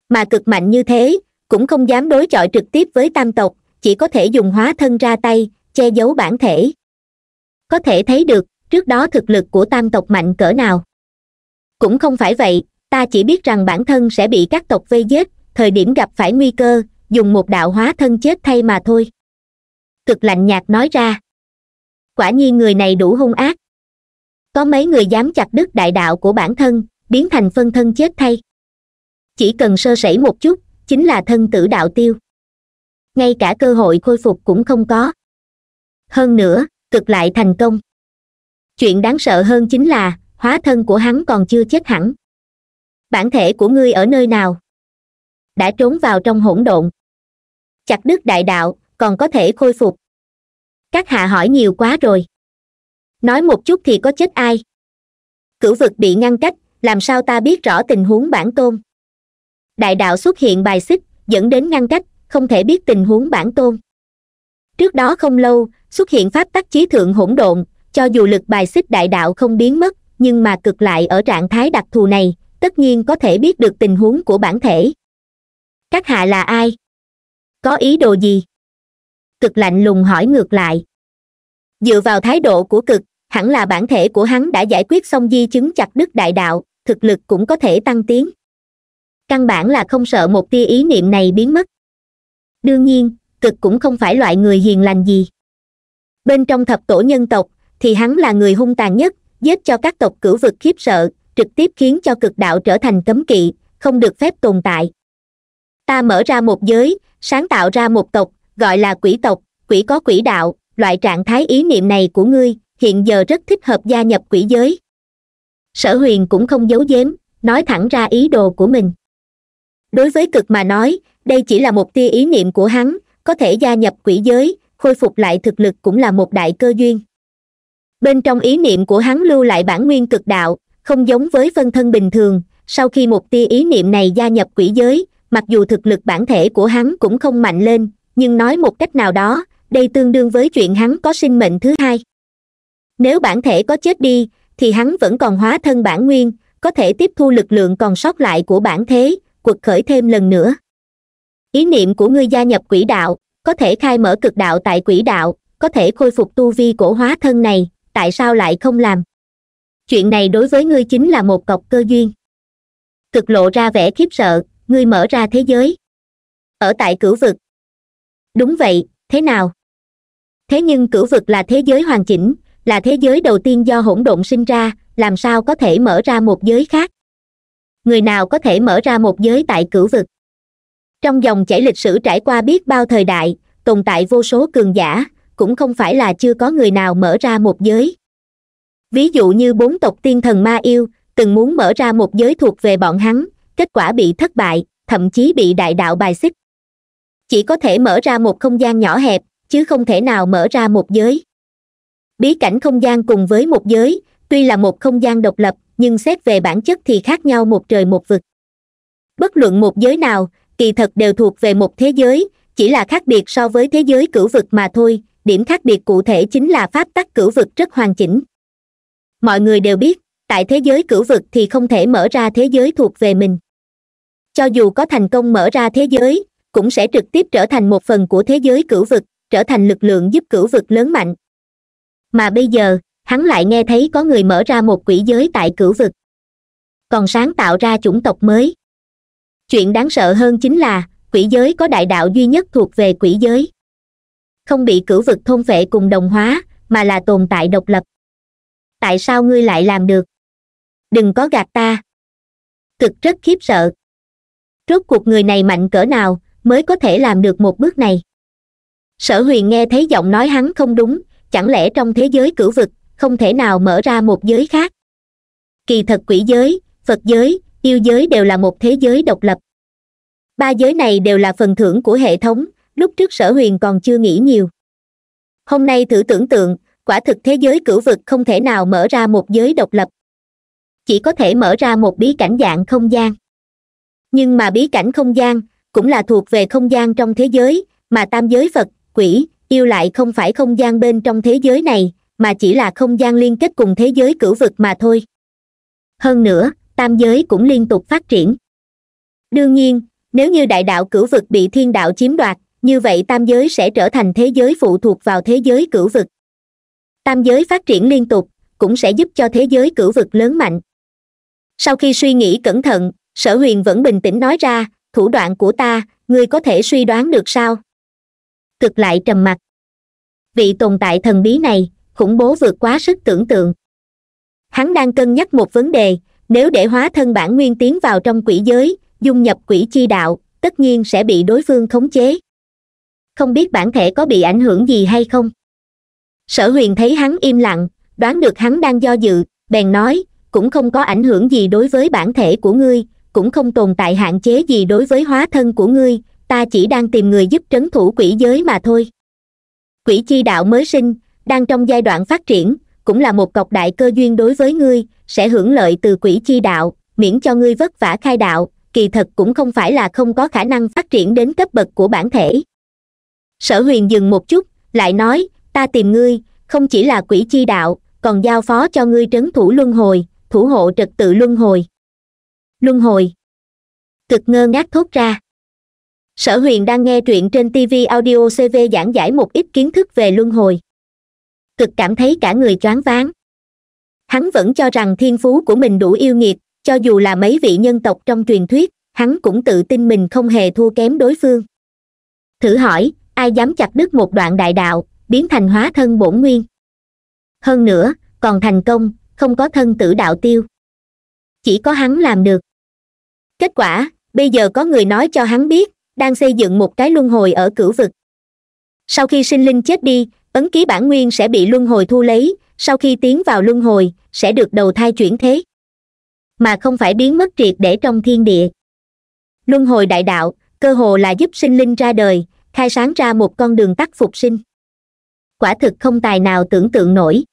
mà cực mạnh như thế cũng không dám đối chọi trực tiếp với tam tộc chỉ có thể dùng hóa thân ra tay che giấu bản thể có thể thấy được trước đó thực lực của tam tộc mạnh cỡ nào cũng không phải vậy ta chỉ biết rằng bản thân sẽ bị các tộc vây giết thời điểm gặp phải nguy cơ dùng một đạo hóa thân chết thay mà thôi cực lạnh nhạt nói ra quả nhiên người này đủ hung ác có mấy người dám chặt đứt đại đạo của bản thân biến thành phân thân chết thay chỉ cần sơ sẩy một chút chính là thân tử đạo tiêu ngay cả cơ hội khôi phục cũng không có hơn nữa cực lại thành công chuyện đáng sợ hơn chính là hóa thân của hắn còn chưa chết hẳn bản thể của ngươi ở nơi nào đã trốn vào trong hỗn độn chặt đứt đại đạo còn có thể khôi phục các hạ hỏi nhiều quá rồi nói một chút thì có chết ai cửu vực bị ngăn cách làm sao ta biết rõ tình huống bản tôn đại đạo xuất hiện bài xích dẫn đến ngăn cách không thể biết tình huống bản tôn trước đó không lâu xuất hiện pháp tắc chí thượng hỗn độn cho dù lực bài xích đại đạo không biến mất nhưng mà cực lại ở trạng thái đặc thù này tất nhiên có thể biết được tình huống của bản thể các hạ là ai có ý đồ gì cực lạnh lùng hỏi ngược lại dựa vào thái độ của cực hẳn là bản thể của hắn đã giải quyết xong di chứng chặt đứt đại đạo thực lực cũng có thể tăng tiến căn bản là không sợ một tia ý niệm này biến mất đương nhiên cực cũng không phải loại người hiền lành gì bên trong thập tổ nhân tộc thì hắn là người hung tàn nhất giết cho các tộc cửu vực khiếp sợ trực tiếp khiến cho cực đạo trở thành cấm kỵ không được phép tồn tại ta mở ra một giới sáng tạo ra một tộc gọi là quỷ tộc quỷ có quỷ đạo loại trạng thái ý niệm này của ngươi hiện giờ rất thích hợp gia nhập quỷ giới sở huyền cũng không giấu giếm nói thẳng ra ý đồ của mình đối với cực mà nói đây chỉ là một tia ý niệm của hắn có thể gia nhập quỷ giới khôi phục lại thực lực cũng là một đại cơ duyên bên trong ý niệm của hắn lưu lại bản nguyên cực đạo không giống với phân thân bình thường sau khi một tia ý niệm này gia nhập quỷ giới mặc dù thực lực bản thể của hắn cũng không mạnh lên nhưng nói một cách nào đó đây tương đương với chuyện hắn có sinh mệnh thứ hai nếu bản thể có chết đi thì hắn vẫn còn hóa thân bản nguyên có thể tiếp thu lực lượng còn sót lại của bản thế quật khởi thêm lần nữa ý niệm của ngươi gia nhập quỷ đạo có thể khai mở cực đạo tại quỷ đạo có thể khôi phục tu vi cổ hóa thân này tại sao lại không làm chuyện này đối với ngươi chính là một cọc cơ duyên cực lộ ra vẻ khiếp sợ ngươi mở ra thế giới ở tại cửu vực đúng vậy thế nào thế nhưng cửu vực là thế giới hoàn chỉnh là thế giới đầu tiên do hỗn độn sinh ra làm sao có thể mở ra một giới khác người nào có thể mở ra một giới tại cửu vực trong dòng chảy lịch sử trải qua biết bao thời đại tồn tại vô số cường giả cũng không phải là chưa có người nào mở ra một giới ví dụ như bốn tộc tiên thần ma yêu từng muốn mở ra một giới thuộc về bọn hắn kết quả bị thất bại thậm chí bị đại đạo bài xích chỉ có thể mở ra một không gian nhỏ hẹp chứ không thể nào mở ra một giới bí cảnh không gian cùng với một giới tuy là một không gian độc lập nhưng xét về bản chất thì khác nhau một trời một vực bất luận một giới nào kỳ thật đều thuộc về một thế giới chỉ là khác biệt so với thế giới cửu vực mà thôi điểm khác biệt cụ thể chính là pháp tắc cửu vực rất hoàn chỉnh mọi người đều biết tại thế giới cửu vực thì không thể mở ra thế giới thuộc về mình cho dù có thành công mở ra thế giới cũng sẽ trực tiếp trở thành một phần của thế giới cửu vực trở thành lực lượng giúp cửu vực lớn mạnh mà bây giờ hắn lại nghe thấy có người mở ra một quỷ giới tại cửu vực còn sáng tạo ra chủng tộc mới chuyện đáng sợ hơn chính là quỷ giới có đại đạo duy nhất thuộc về quỷ giới không bị cửu vực thôn vệ cùng đồng hóa mà là tồn tại độc lập tại sao ngươi lại làm được đừng có gạt ta cực rất khiếp sợ rốt cuộc người này mạnh cỡ nào mới có thể làm được một bước này sở huyền nghe thấy giọng nói hắn không đúng chẳng lẽ trong thế giới cửu vực không thể nào mở ra một giới khác kỳ thật quỷ giới phật giới yêu giới đều là một thế giới độc lập ba giới này đều là phần thưởng của hệ thống lúc trước sở huyền còn chưa nghĩ nhiều hôm nay thử tưởng tượng quả thực thế giới cửu vực không thể nào mở ra một giới độc lập chỉ có thể mở ra một bí cảnh dạng không gian nhưng mà bí cảnh không gian cũng là thuộc về không gian trong thế giới mà tam giới phật quỷ yêu lại không phải không gian bên trong thế giới này mà chỉ là không gian liên kết cùng thế giới cửu vực mà thôi hơn nữa tam giới cũng liên tục phát triển đương nhiên nếu như đại đạo cửu vực bị thiên đạo chiếm đoạt như vậy tam giới sẽ trở thành thế giới phụ thuộc vào thế giới cửu vực tam giới phát triển liên tục cũng sẽ giúp cho thế giới cửu vực lớn mạnh sau khi suy nghĩ cẩn thận sở huyền vẫn bình tĩnh nói ra thủ đoạn của ta ngươi có thể suy đoán được sao cực lại trầm mặc vị tồn tại thần bí này khủng bố vượt quá sức tưởng tượng hắn đang cân nhắc một vấn đề nếu để hóa thân bản nguyên tiến vào trong quỷ giới dung nhập quỷ chi đạo tất nhiên sẽ bị đối phương khống chế không biết bản thể có bị ảnh hưởng gì hay không sở huyền thấy hắn im lặng đoán được hắn đang do dự bèn nói cũng không có ảnh hưởng gì đối với bản thể của ngươi cũng không tồn tại hạn chế gì đối với hóa thân của ngươi ta chỉ đang tìm người giúp trấn thủ quỷ giới mà thôi quỷ chi đạo mới sinh đang trong giai đoạn phát triển cũng là một cọc đại cơ duyên đối với ngươi sẽ hưởng lợi từ quỹ chi đạo miễn cho ngươi vất vả khai đạo kỳ thật cũng không phải là không có khả năng phát triển đến cấp bậc của bản thể sở huyền dừng một chút lại nói ta tìm ngươi không chỉ là quỹ chi đạo còn giao phó cho ngươi trấn thủ luân hồi thủ hộ trật tự luân hồi luân hồi cực ngơ ngác thốt ra sở huyền đang nghe truyện trên tv audio cv giảng giải một ít kiến thức về luân hồi cực cảm thấy cả người choáng váng hắn vẫn cho rằng thiên phú của mình đủ yêu nghiệt cho dù là mấy vị nhân tộc trong truyền thuyết hắn cũng tự tin mình không hề thua kém đối phương thử hỏi ai dám chặt đứt một đoạn đại đạo biến thành hóa thân bổn nguyên hơn nữa còn thành công không có thân tử đạo tiêu chỉ có hắn làm được kết quả bây giờ có người nói cho hắn biết đang xây dựng một cái luân hồi ở cửu vực sau khi sinh linh chết đi ấn ký bản nguyên sẽ bị luân hồi thu lấy sau khi tiến vào luân hồi sẽ được đầu thai chuyển thế mà không phải biến mất triệt để trong thiên địa luân hồi đại đạo cơ hồ là giúp sinh linh ra đời khai sáng ra một con đường tắt phục sinh quả thực không tài nào tưởng tượng nổi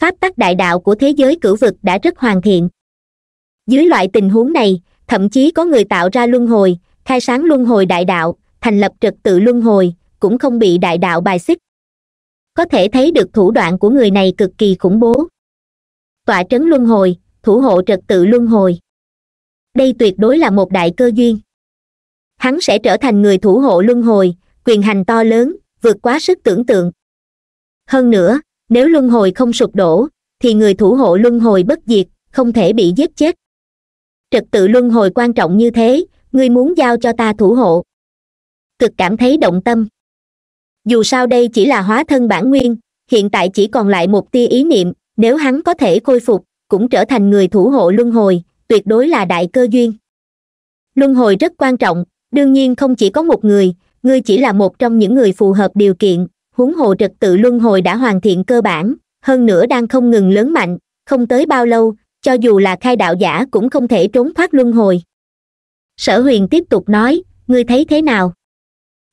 pháp tắc đại đạo của thế giới cửu vực đã rất hoàn thiện dưới loại tình huống này thậm chí có người tạo ra luân hồi khai sáng luân hồi đại đạo thành lập trật tự luân hồi cũng không bị đại đạo bài xích có thể thấy được thủ đoạn của người này cực kỳ khủng bố tọa trấn luân hồi thủ hộ trật tự luân hồi đây tuyệt đối là một đại cơ duyên hắn sẽ trở thành người thủ hộ luân hồi quyền hành to lớn vượt quá sức tưởng tượng hơn nữa nếu luân hồi không sụp đổ thì người thủ hộ luân hồi bất diệt không thể bị giết chết trật tự luân hồi quan trọng như thế ngươi muốn giao cho ta thủ hộ cực cảm thấy động tâm dù sao đây chỉ là hóa thân bản nguyên hiện tại chỉ còn lại một tia ý niệm nếu hắn có thể khôi phục cũng trở thành người thủ hộ luân hồi tuyệt đối là đại cơ duyên luân hồi rất quan trọng đương nhiên không chỉ có một người ngươi chỉ là một trong những người phù hợp điều kiện huống hồ trật tự luân hồi đã hoàn thiện cơ bản hơn nữa đang không ngừng lớn mạnh không tới bao lâu cho dù là khai đạo giả cũng không thể trốn thoát luân hồi sở huyền tiếp tục nói ngươi thấy thế nào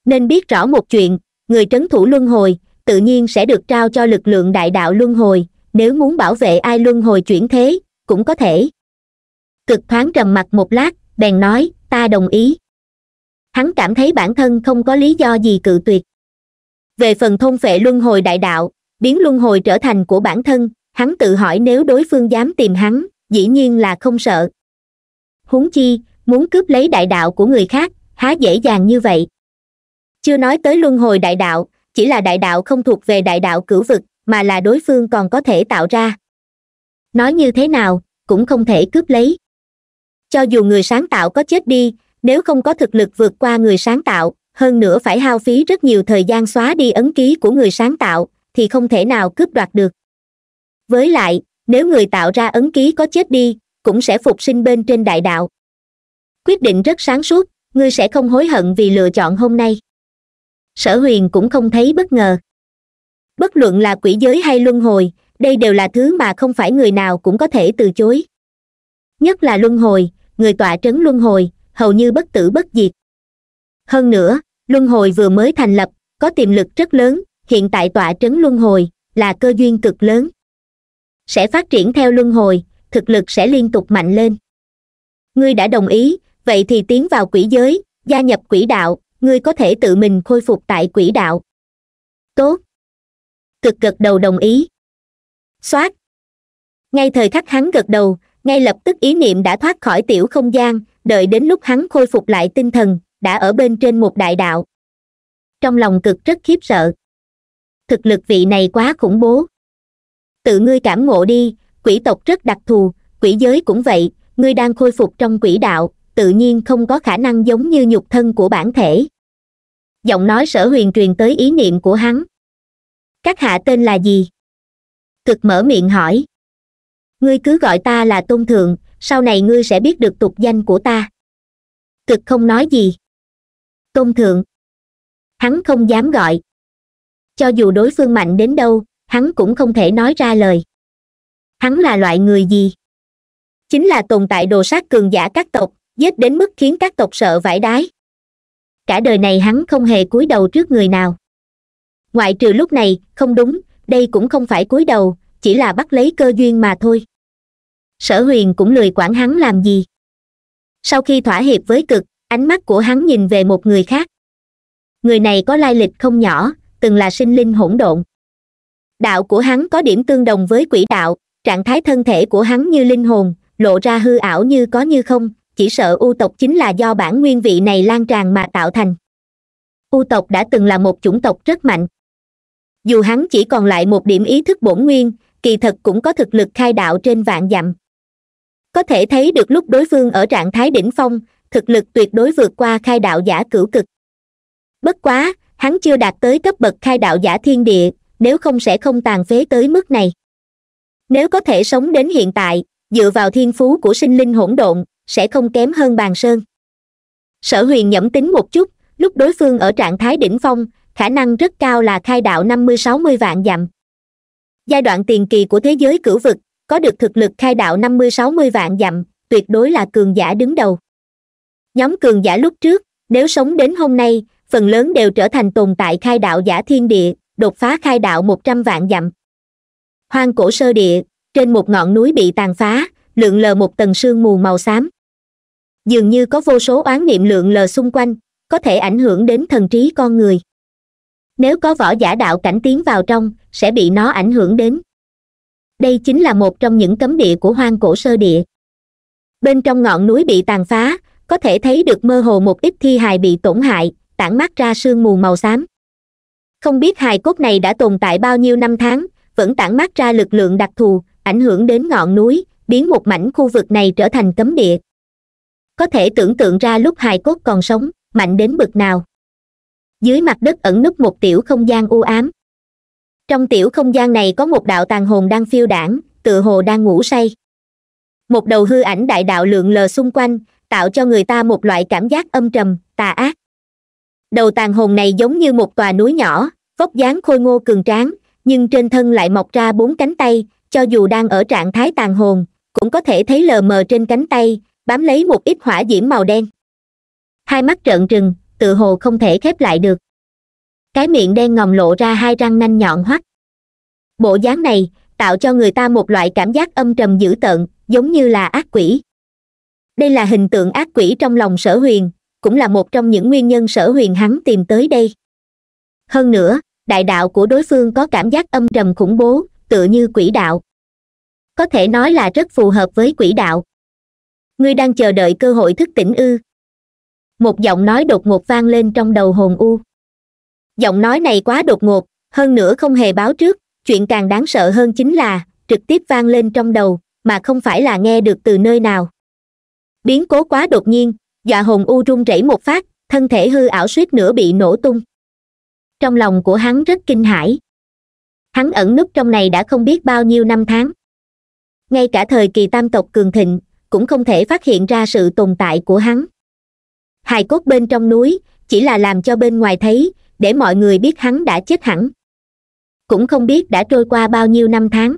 nên biết rõ một chuyện người trấn thủ luân hồi tự nhiên sẽ được trao cho lực lượng đại đạo luân hồi nếu muốn bảo vệ ai luân hồi chuyển thế cũng có thể cực thoáng trầm mặt một lát bèn nói ta đồng ý hắn cảm thấy bản thân không có lý do gì cự tuyệt về phần thôn phệ luân hồi đại đạo biến luân hồi trở thành của bản thân hắn tự hỏi nếu đối phương dám tìm hắn dĩ nhiên là không sợ huống chi muốn cướp lấy đại đạo của người khác há dễ dàng như vậy chưa nói tới luân hồi đại đạo chỉ là đại đạo không thuộc về đại đạo cửu vực mà là đối phương còn có thể tạo ra nói như thế nào cũng không thể cướp lấy cho dù người sáng tạo có chết đi nếu không có thực lực vượt qua người sáng tạo hơn nữa phải hao phí rất nhiều thời gian xóa đi ấn ký của người sáng tạo thì không thể nào cướp đoạt được với lại nếu người tạo ra ấn ký có chết đi cũng sẽ phục sinh bên trên đại đạo quyết định rất sáng suốt ngươi sẽ không hối hận vì lựa chọn hôm nay sở huyền cũng không thấy bất ngờ bất luận là quỷ giới hay luân hồi đây đều là thứ mà không phải người nào cũng có thể từ chối nhất là luân hồi người tọa trấn luân hồi hầu như bất tử bất diệt hơn nữa luân hồi vừa mới thành lập có tiềm lực rất lớn hiện tại tọa trấn luân hồi là cơ duyên cực lớn sẽ phát triển theo luân hồi thực lực sẽ liên tục mạnh lên ngươi đã đồng ý vậy thì tiến vào quỷ giới gia nhập quỷ đạo ngươi có thể tự mình khôi phục tại quỹ đạo tốt cực gật đầu đồng ý xoát ngay thời khắc hắn gật đầu ngay lập tức ý niệm đã thoát khỏi tiểu không gian đợi đến lúc hắn khôi phục lại tinh thần đã ở bên trên một đại đạo trong lòng cực rất khiếp sợ thực lực vị này quá khủng bố tự ngươi cảm ngộ đi quỷ tộc rất đặc thù quỷ giới cũng vậy ngươi đang khôi phục trong quỷ đạo tự nhiên không có khả năng giống như nhục thân của bản thể giọng nói sở huyền truyền tới ý niệm của hắn các hạ tên là gì cực mở miệng hỏi ngươi cứ gọi ta là tôn thượng sau này ngươi sẽ biết được tục danh của ta cực không nói gì tôn thượng hắn không dám gọi cho dù đối phương mạnh đến đâu hắn cũng không thể nói ra lời hắn là loại người gì chính là tồn tại đồ sát cường giả các tộc giết đến mức khiến các tộc sợ vải đái cả đời này hắn không hề cúi đầu trước người nào ngoại trừ lúc này không đúng đây cũng không phải cúi đầu chỉ là bắt lấy cơ duyên mà thôi sở huyền cũng lười quản hắn làm gì sau khi thỏa hiệp với cực ánh mắt của hắn nhìn về một người khác người này có lai lịch không nhỏ từng là sinh linh hỗn độn đạo của hắn có điểm tương đồng với quỷ đạo trạng thái thân thể của hắn như linh hồn lộ ra hư ảo như có như không chỉ sợ u tộc chính là do bản nguyên vị này lan tràn mà tạo thành u tộc đã từng là một chủng tộc rất mạnh dù hắn chỉ còn lại một điểm ý thức bổn nguyên kỳ thật cũng có thực lực khai đạo trên vạn dặm có thể thấy được lúc đối phương ở trạng thái đỉnh phong thực lực tuyệt đối vượt qua khai đạo giả cửu cực bất quá hắn chưa đạt tới cấp bậc khai đạo giả thiên địa nếu không sẽ không tàn phế tới mức này nếu có thể sống đến hiện tại dựa vào thiên phú của sinh linh hỗn độn sẽ không kém hơn bàn sơn sở huyền nhẫm tính một chút lúc đối phương ở trạng thái đỉnh phong khả năng rất cao là khai đạo năm mươi sáu mươi vạn dặm giai đoạn tiền kỳ của thế giới cửu vực có được thực lực khai đạo năm mươi sáu mươi vạn dặm tuyệt đối là cường giả đứng đầu nhóm cường giả lúc trước nếu sống đến hôm nay phần lớn đều trở thành tồn tại khai đạo giả thiên địa đột phá khai đạo một trăm vạn dặm hoang cổ sơ địa trên một ngọn núi bị tàn phá lượn lờ một tầng sương mù màu xám dường như có vô số oán niệm lượng lờ xung quanh có thể ảnh hưởng đến thần trí con người nếu có võ giả đạo cảnh tiến vào trong sẽ bị nó ảnh hưởng đến đây chính là một trong những cấm địa của hoang cổ sơ địa bên trong ngọn núi bị tàn phá có thể thấy được mơ hồ một ít thi hài bị tổn hại tản mát ra sương mù màu xám không biết hài cốt này đã tồn tại bao nhiêu năm tháng vẫn tản mát ra lực lượng đặc thù ảnh hưởng đến ngọn núi biến một mảnh khu vực này trở thành cấm địa có thể tưởng tượng ra lúc hài cốt còn sống mạnh đến bực nào dưới mặt đất ẩn núp một tiểu không gian u ám trong tiểu không gian này có một đạo tàn hồn đang phiêu đảng tựa hồ đang ngủ say một đầu hư ảnh đại đạo lượn lờ xung quanh tạo cho người ta một loại cảm giác âm trầm tà ác đầu tàn hồn này giống như một tòa núi nhỏ vóc dáng khôi ngô cường tráng nhưng trên thân lại mọc ra bốn cánh tay cho dù đang ở trạng thái tàn hồn cũng có thể thấy lờ mờ trên cánh tay bám lấy một ít hỏa diễm màu đen hai mắt trợn trừng tự hồ không thể khép lại được cái miệng đen ngòm lộ ra hai răng nanh nhọn hoắt bộ dáng này tạo cho người ta một loại cảm giác âm trầm dữ tợn giống như là ác quỷ đây là hình tượng ác quỷ trong lòng sở huyền cũng là một trong những nguyên nhân sở huyền hắn tìm tới đây hơn nữa đại đạo của đối phương có cảm giác âm trầm khủng bố tựa như quỷ đạo có thể nói là rất phù hợp với quỷ đạo ngươi đang chờ đợi cơ hội thức tỉnh ư một giọng nói đột ngột vang lên trong đầu hồn u giọng nói này quá đột ngột hơn nữa không hề báo trước chuyện càng đáng sợ hơn chính là trực tiếp vang lên trong đầu mà không phải là nghe được từ nơi nào biến cố quá đột nhiên dọa hồn u run rẩy một phát thân thể hư ảo suýt nữa bị nổ tung trong lòng của hắn rất kinh hãi hắn ẩn núp trong này đã không biết bao nhiêu năm tháng ngay cả thời kỳ tam tộc cường thịnh cũng không thể phát hiện ra sự tồn tại của hắn hài cốt bên trong núi chỉ là làm cho bên ngoài thấy để mọi người biết hắn đã chết hẳn cũng không biết đã trôi qua bao nhiêu năm tháng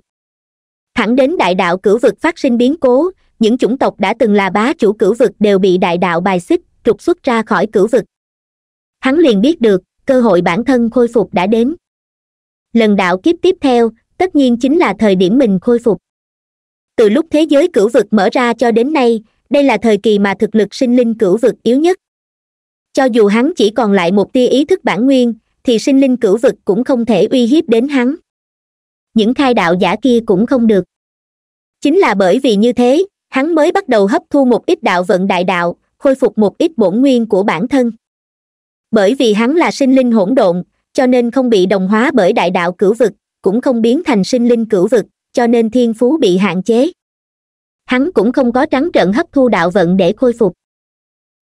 thẳng đến đại đạo cửu vực phát sinh biến cố những chủng tộc đã từng là bá chủ cửu vực đều bị đại đạo bài xích trục xuất ra khỏi cửu vực hắn liền biết được cơ hội bản thân khôi phục đã đến lần đạo kiếp tiếp theo tất nhiên chính là thời điểm mình khôi phục từ lúc thế giới cửu vực mở ra cho đến nay đây là thời kỳ mà thực lực sinh linh cửu vực yếu nhất cho dù hắn chỉ còn lại một tia ý thức bản nguyên thì sinh linh cửu vực cũng không thể uy hiếp đến hắn những khai đạo giả kia cũng không được chính là bởi vì như thế hắn mới bắt đầu hấp thu một ít đạo vận đại đạo khôi phục một ít bổn nguyên của bản thân bởi vì hắn là sinh linh hỗn độn cho nên không bị đồng hóa bởi đại đạo cửu vực cũng không biến thành sinh linh cửu vực cho nên thiên phú bị hạn chế hắn cũng không có trắng trợn hấp thu đạo vận để khôi phục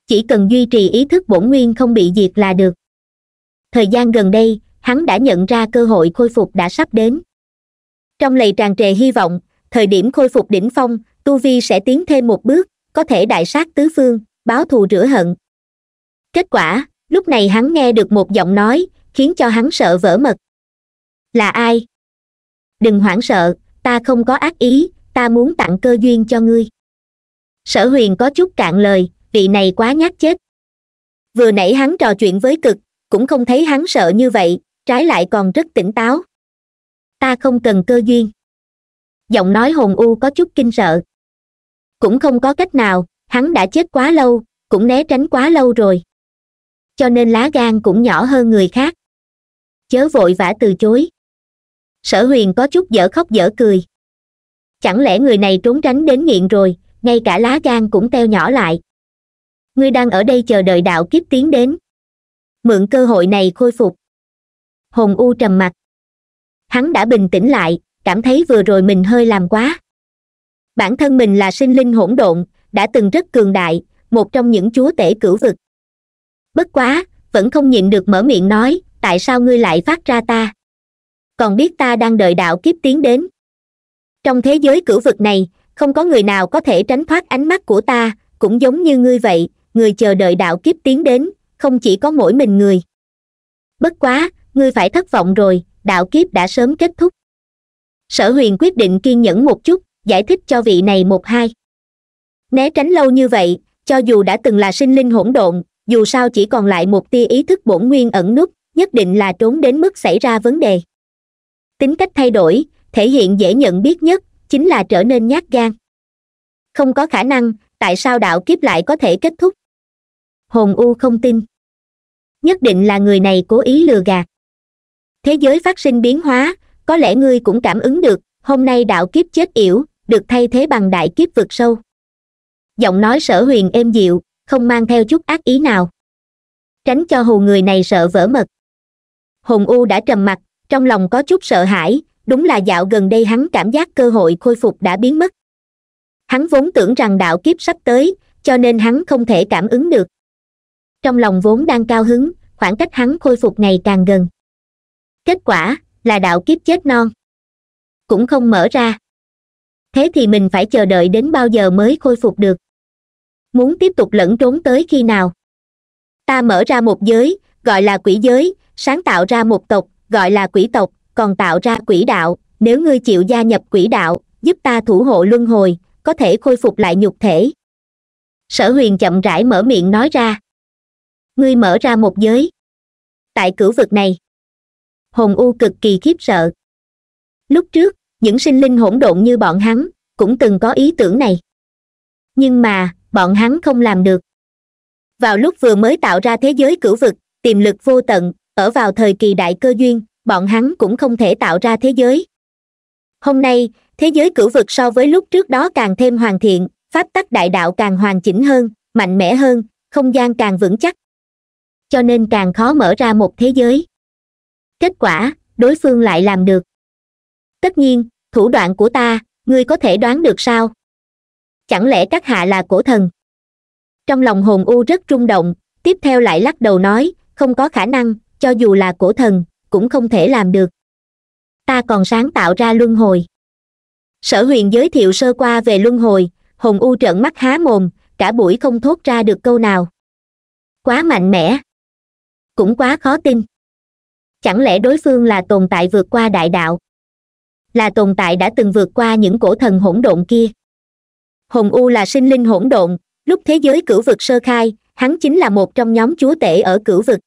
chỉ cần duy trì ý thức bổn nguyên không bị diệt là được thời gian gần đây hắn đã nhận ra cơ hội khôi phục đã sắp đến trong lầy tràn trề hy vọng thời điểm khôi phục đỉnh phong tu vi sẽ tiến thêm một bước có thể đại sát tứ phương báo thù rửa hận kết quả lúc này hắn nghe được một giọng nói khiến cho hắn sợ vỡ mật là ai đừng hoảng sợ ta không có ác ý ta muốn tặng cơ duyên cho ngươi sở huyền có chút cạn lời vị này quá nhát chết vừa nãy hắn trò chuyện với cực cũng không thấy hắn sợ như vậy trái lại còn rất tỉnh táo ta không cần cơ duyên giọng nói hồn u có chút kinh sợ cũng không có cách nào hắn đã chết quá lâu cũng né tránh quá lâu rồi cho nên lá gan cũng nhỏ hơn người khác chớ vội vã từ chối sở huyền có chút dở khóc dở cười chẳng lẽ người này trốn tránh đến nghiện rồi ngay cả lá gan cũng teo nhỏ lại ngươi đang ở đây chờ đợi đạo kiếp tiến đến mượn cơ hội này khôi phục hồn u trầm mặt. hắn đã bình tĩnh lại cảm thấy vừa rồi mình hơi làm quá bản thân mình là sinh linh hỗn độn đã từng rất cường đại một trong những chúa tể cửu vực bất quá vẫn không nhịn được mở miệng nói tại sao ngươi lại phát ra ta còn biết ta đang đợi đạo kiếp tiến đến trong thế giới cửu vực này không có người nào có thể tránh thoát ánh mắt của ta cũng giống như ngươi vậy người chờ đợi đạo kiếp tiến đến không chỉ có mỗi mình người bất quá ngươi phải thất vọng rồi đạo kiếp đã sớm kết thúc sở huyền quyết định kiên nhẫn một chút giải thích cho vị này một hai né tránh lâu như vậy cho dù đã từng là sinh linh hỗn độn dù sao chỉ còn lại một tia ý thức bổn nguyên ẩn nút nhất định là trốn đến mức xảy ra vấn đề tính cách thay đổi thể hiện dễ nhận biết nhất chính là trở nên nhát gan không có khả năng tại sao đạo kiếp lại có thể kết thúc hồn u không tin nhất định là người này cố ý lừa gạt thế giới phát sinh biến hóa có lẽ ngươi cũng cảm ứng được hôm nay đạo kiếp chết yểu được thay thế bằng đại kiếp vực sâu giọng nói sở huyền êm dịu không mang theo chút ác ý nào tránh cho hù người này sợ vỡ mật hồn u đã trầm mặc trong lòng có chút sợ hãi đúng là dạo gần đây hắn cảm giác cơ hội khôi phục đã biến mất hắn vốn tưởng rằng đạo kiếp sắp tới cho nên hắn không thể cảm ứng được trong lòng vốn đang cao hứng khoảng cách hắn khôi phục ngày càng gần kết quả là đạo kiếp chết non cũng không mở ra thế thì mình phải chờ đợi đến bao giờ mới khôi phục được muốn tiếp tục lẫn trốn tới khi nào ta mở ra một giới gọi là quỷ giới sáng tạo ra một tộc gọi là quỷ tộc còn tạo ra quỷ đạo nếu ngươi chịu gia nhập quỷ đạo giúp ta thủ hộ luân hồi có thể khôi phục lại nhục thể sở huyền chậm rãi mở miệng nói ra ngươi mở ra một giới tại cửu vực này hồn u cực kỳ khiếp sợ lúc trước những sinh linh hỗn độn như bọn hắn cũng từng có ý tưởng này nhưng mà bọn hắn không làm được vào lúc vừa mới tạo ra thế giới cửu vực tiềm lực vô tận ở vào thời kỳ đại cơ duyên bọn hắn cũng không thể tạo ra thế giới hôm nay thế giới cửu vực so với lúc trước đó càng thêm hoàn thiện pháp tắc đại đạo càng hoàn chỉnh hơn mạnh mẽ hơn không gian càng vững chắc cho nên càng khó mở ra một thế giới kết quả đối phương lại làm được tất nhiên thủ đoạn của ta ngươi có thể đoán được sao chẳng lẽ các hạ là cổ thần trong lòng hồn u rất rung động tiếp theo lại lắc đầu nói không có khả năng cho dù là cổ thần cũng không thể làm được ta còn sáng tạo ra luân hồi sở huyền giới thiệu sơ qua về luân hồi hồn u trợn mắt há mồm cả buổi không thốt ra được câu nào quá mạnh mẽ cũng quá khó tin chẳng lẽ đối phương là tồn tại vượt qua đại đạo là tồn tại đã từng vượt qua những cổ thần hỗn độn kia hồn u là sinh linh hỗn độn lúc thế giới cửu vực sơ khai hắn chính là một trong nhóm chúa tể ở cửu vực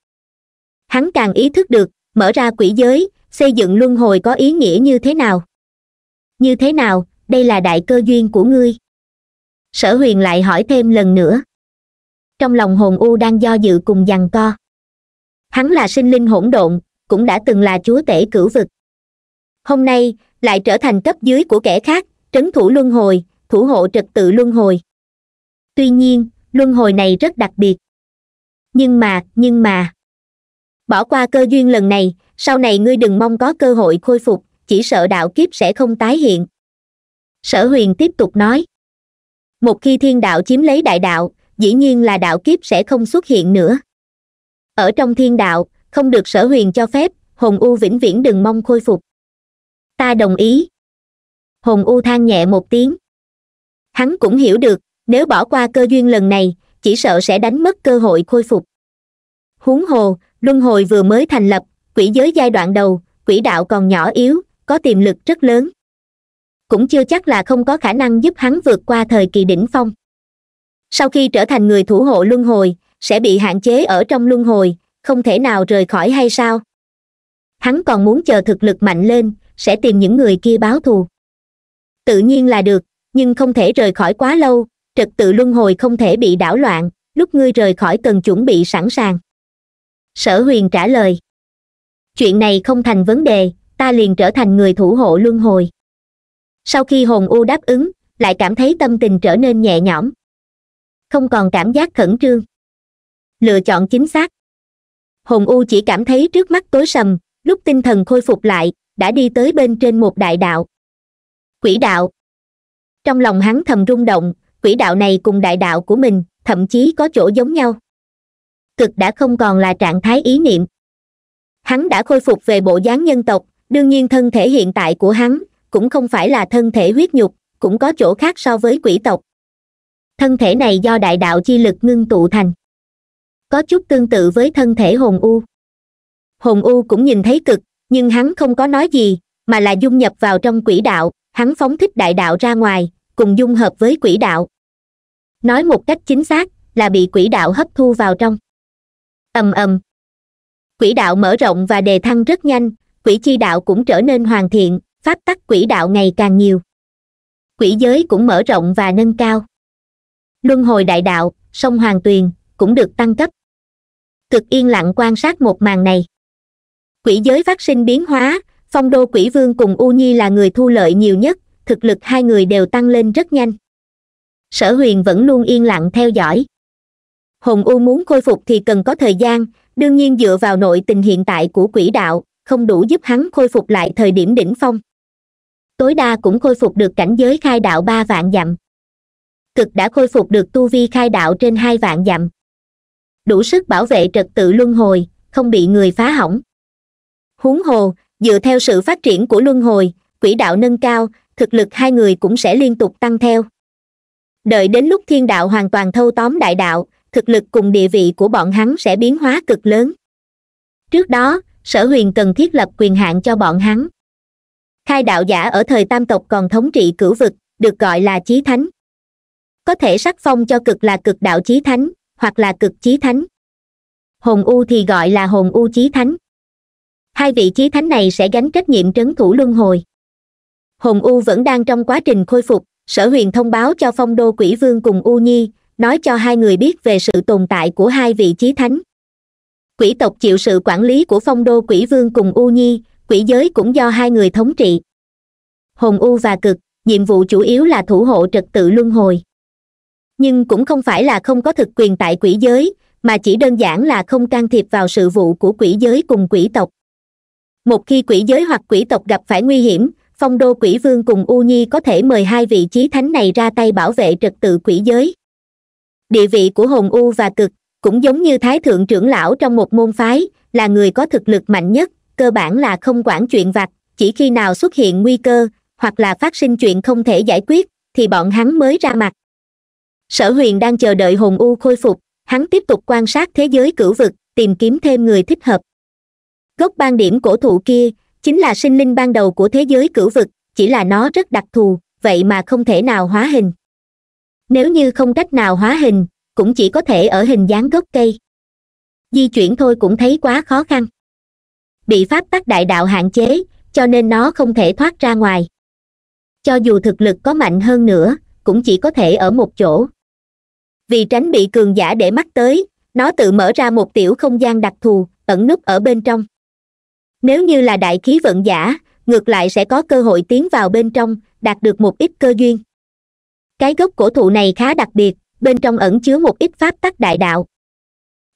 hắn càng ý thức được mở ra quỷ giới xây dựng luân hồi có ý nghĩa như thế nào như thế nào đây là đại cơ duyên của ngươi sở huyền lại hỏi thêm lần nữa trong lòng hồn u đang do dự cùng giằng co hắn là sinh linh hỗn độn cũng đã từng là chúa tể cửu vực hôm nay lại trở thành cấp dưới của kẻ khác trấn thủ luân hồi thủ hộ trật tự luân hồi tuy nhiên luân hồi này rất đặc biệt nhưng mà nhưng mà bỏ qua cơ duyên lần này sau này ngươi đừng mong có cơ hội khôi phục chỉ sợ đạo kiếp sẽ không tái hiện sở huyền tiếp tục nói một khi thiên đạo chiếm lấy đại đạo dĩ nhiên là đạo kiếp sẽ không xuất hiện nữa ở trong thiên đạo không được sở huyền cho phép hồn u vĩnh viễn đừng mong khôi phục ta đồng ý hồn u than nhẹ một tiếng hắn cũng hiểu được nếu bỏ qua cơ duyên lần này chỉ sợ sẽ đánh mất cơ hội khôi phục huống hồ luân hồi vừa mới thành lập quỷ giới giai đoạn đầu quỷ đạo còn nhỏ yếu có tiềm lực rất lớn cũng chưa chắc là không có khả năng giúp hắn vượt qua thời kỳ đỉnh phong sau khi trở thành người thủ hộ luân hồi sẽ bị hạn chế ở trong luân hồi không thể nào rời khỏi hay sao hắn còn muốn chờ thực lực mạnh lên sẽ tìm những người kia báo thù tự nhiên là được nhưng không thể rời khỏi quá lâu trật tự luân hồi không thể bị đảo loạn lúc ngươi rời khỏi cần chuẩn bị sẵn sàng sở huyền trả lời chuyện này không thành vấn đề ta liền trở thành người thủ hộ luân hồi sau khi hồn u đáp ứng lại cảm thấy tâm tình trở nên nhẹ nhõm không còn cảm giác khẩn trương lựa chọn chính xác hồn u chỉ cảm thấy trước mắt tối sầm lúc tinh thần khôi phục lại đã đi tới bên trên một đại đạo quỷ đạo trong lòng hắn thầm rung động quỷ đạo này cùng đại đạo của mình thậm chí có chỗ giống nhau cực đã không còn là trạng thái ý niệm hắn đã khôi phục về bộ dáng nhân tộc đương nhiên thân thể hiện tại của hắn cũng không phải là thân thể huyết nhục cũng có chỗ khác so với quỷ tộc thân thể này do đại đạo chi lực ngưng tụ thành có chút tương tự với thân thể hồn u hồn u cũng nhìn thấy cực nhưng hắn không có nói gì mà là dung nhập vào trong quỷ đạo hắn phóng thích đại đạo ra ngoài cùng dung hợp với quỷ đạo nói một cách chính xác là bị quỷ đạo hấp thu vào trong ầm ầm quỹ đạo mở rộng và đề thăng rất nhanh quỹ chi đạo cũng trở nên hoàn thiện pháp tắc quỹ đạo ngày càng nhiều quỹ giới cũng mở rộng và nâng cao luân hồi đại đạo sông hoàng tuyền cũng được tăng cấp cực yên lặng quan sát một màn này quỹ giới phát sinh biến hóa phong đô quỷ vương cùng u nhi là người thu lợi nhiều nhất thực lực hai người đều tăng lên rất nhanh sở huyền vẫn luôn yên lặng theo dõi hồn u muốn khôi phục thì cần có thời gian đương nhiên dựa vào nội tình hiện tại của Quỷ đạo không đủ giúp hắn khôi phục lại thời điểm đỉnh phong tối đa cũng khôi phục được cảnh giới khai đạo ba vạn dặm cực đã khôi phục được tu vi khai đạo trên hai vạn dặm đủ sức bảo vệ trật tự luân hồi không bị người phá hỏng huống hồ dựa theo sự phát triển của luân hồi quỹ đạo nâng cao thực lực hai người cũng sẽ liên tục tăng theo đợi đến lúc thiên đạo hoàn toàn thâu tóm đại đạo thực lực cùng địa vị của bọn hắn sẽ biến hóa cực lớn trước đó sở huyền cần thiết lập quyền hạn cho bọn hắn khai đạo giả ở thời tam tộc còn thống trị cửu vực được gọi là chí thánh có thể sắc phong cho cực là cực đạo chí thánh hoặc là cực chí thánh hồn u thì gọi là hồn u chí thánh hai vị chí thánh này sẽ gánh trách nhiệm trấn thủ luân hồi hồn u vẫn đang trong quá trình khôi phục sở huyền thông báo cho phong đô quỷ vương cùng u nhi nói cho hai người biết về sự tồn tại của hai vị chí thánh quỷ tộc chịu sự quản lý của phong đô quỷ vương cùng u nhi quỷ giới cũng do hai người thống trị hồn u và cực nhiệm vụ chủ yếu là thủ hộ trật tự luân hồi nhưng cũng không phải là không có thực quyền tại quỷ giới mà chỉ đơn giản là không can thiệp vào sự vụ của quỷ giới cùng quỷ tộc một khi quỷ giới hoặc quỷ tộc gặp phải nguy hiểm phong đô quỷ vương cùng u nhi có thể mời hai vị chí thánh này ra tay bảo vệ trật tự quỷ giới địa vị của hồn u và cực cũng giống như thái thượng trưởng lão trong một môn phái là người có thực lực mạnh nhất cơ bản là không quản chuyện vặt chỉ khi nào xuất hiện nguy cơ hoặc là phát sinh chuyện không thể giải quyết thì bọn hắn mới ra mặt sở huyền đang chờ đợi hồn u khôi phục hắn tiếp tục quan sát thế giới cửu vực tìm kiếm thêm người thích hợp gốc ban điểm cổ thụ kia chính là sinh linh ban đầu của thế giới cửu vực chỉ là nó rất đặc thù vậy mà không thể nào hóa hình nếu như không cách nào hóa hình cũng chỉ có thể ở hình dáng gốc cây di chuyển thôi cũng thấy quá khó khăn bị pháp tắc đại đạo hạn chế cho nên nó không thể thoát ra ngoài cho dù thực lực có mạnh hơn nữa cũng chỉ có thể ở một chỗ vì tránh bị cường giả để mắt tới nó tự mở ra một tiểu không gian đặc thù ẩn nút ở bên trong nếu như là đại khí vận giả ngược lại sẽ có cơ hội tiến vào bên trong đạt được một ít cơ duyên cái gốc cổ thụ này khá đặc biệt bên trong ẩn chứa một ít pháp tắc đại đạo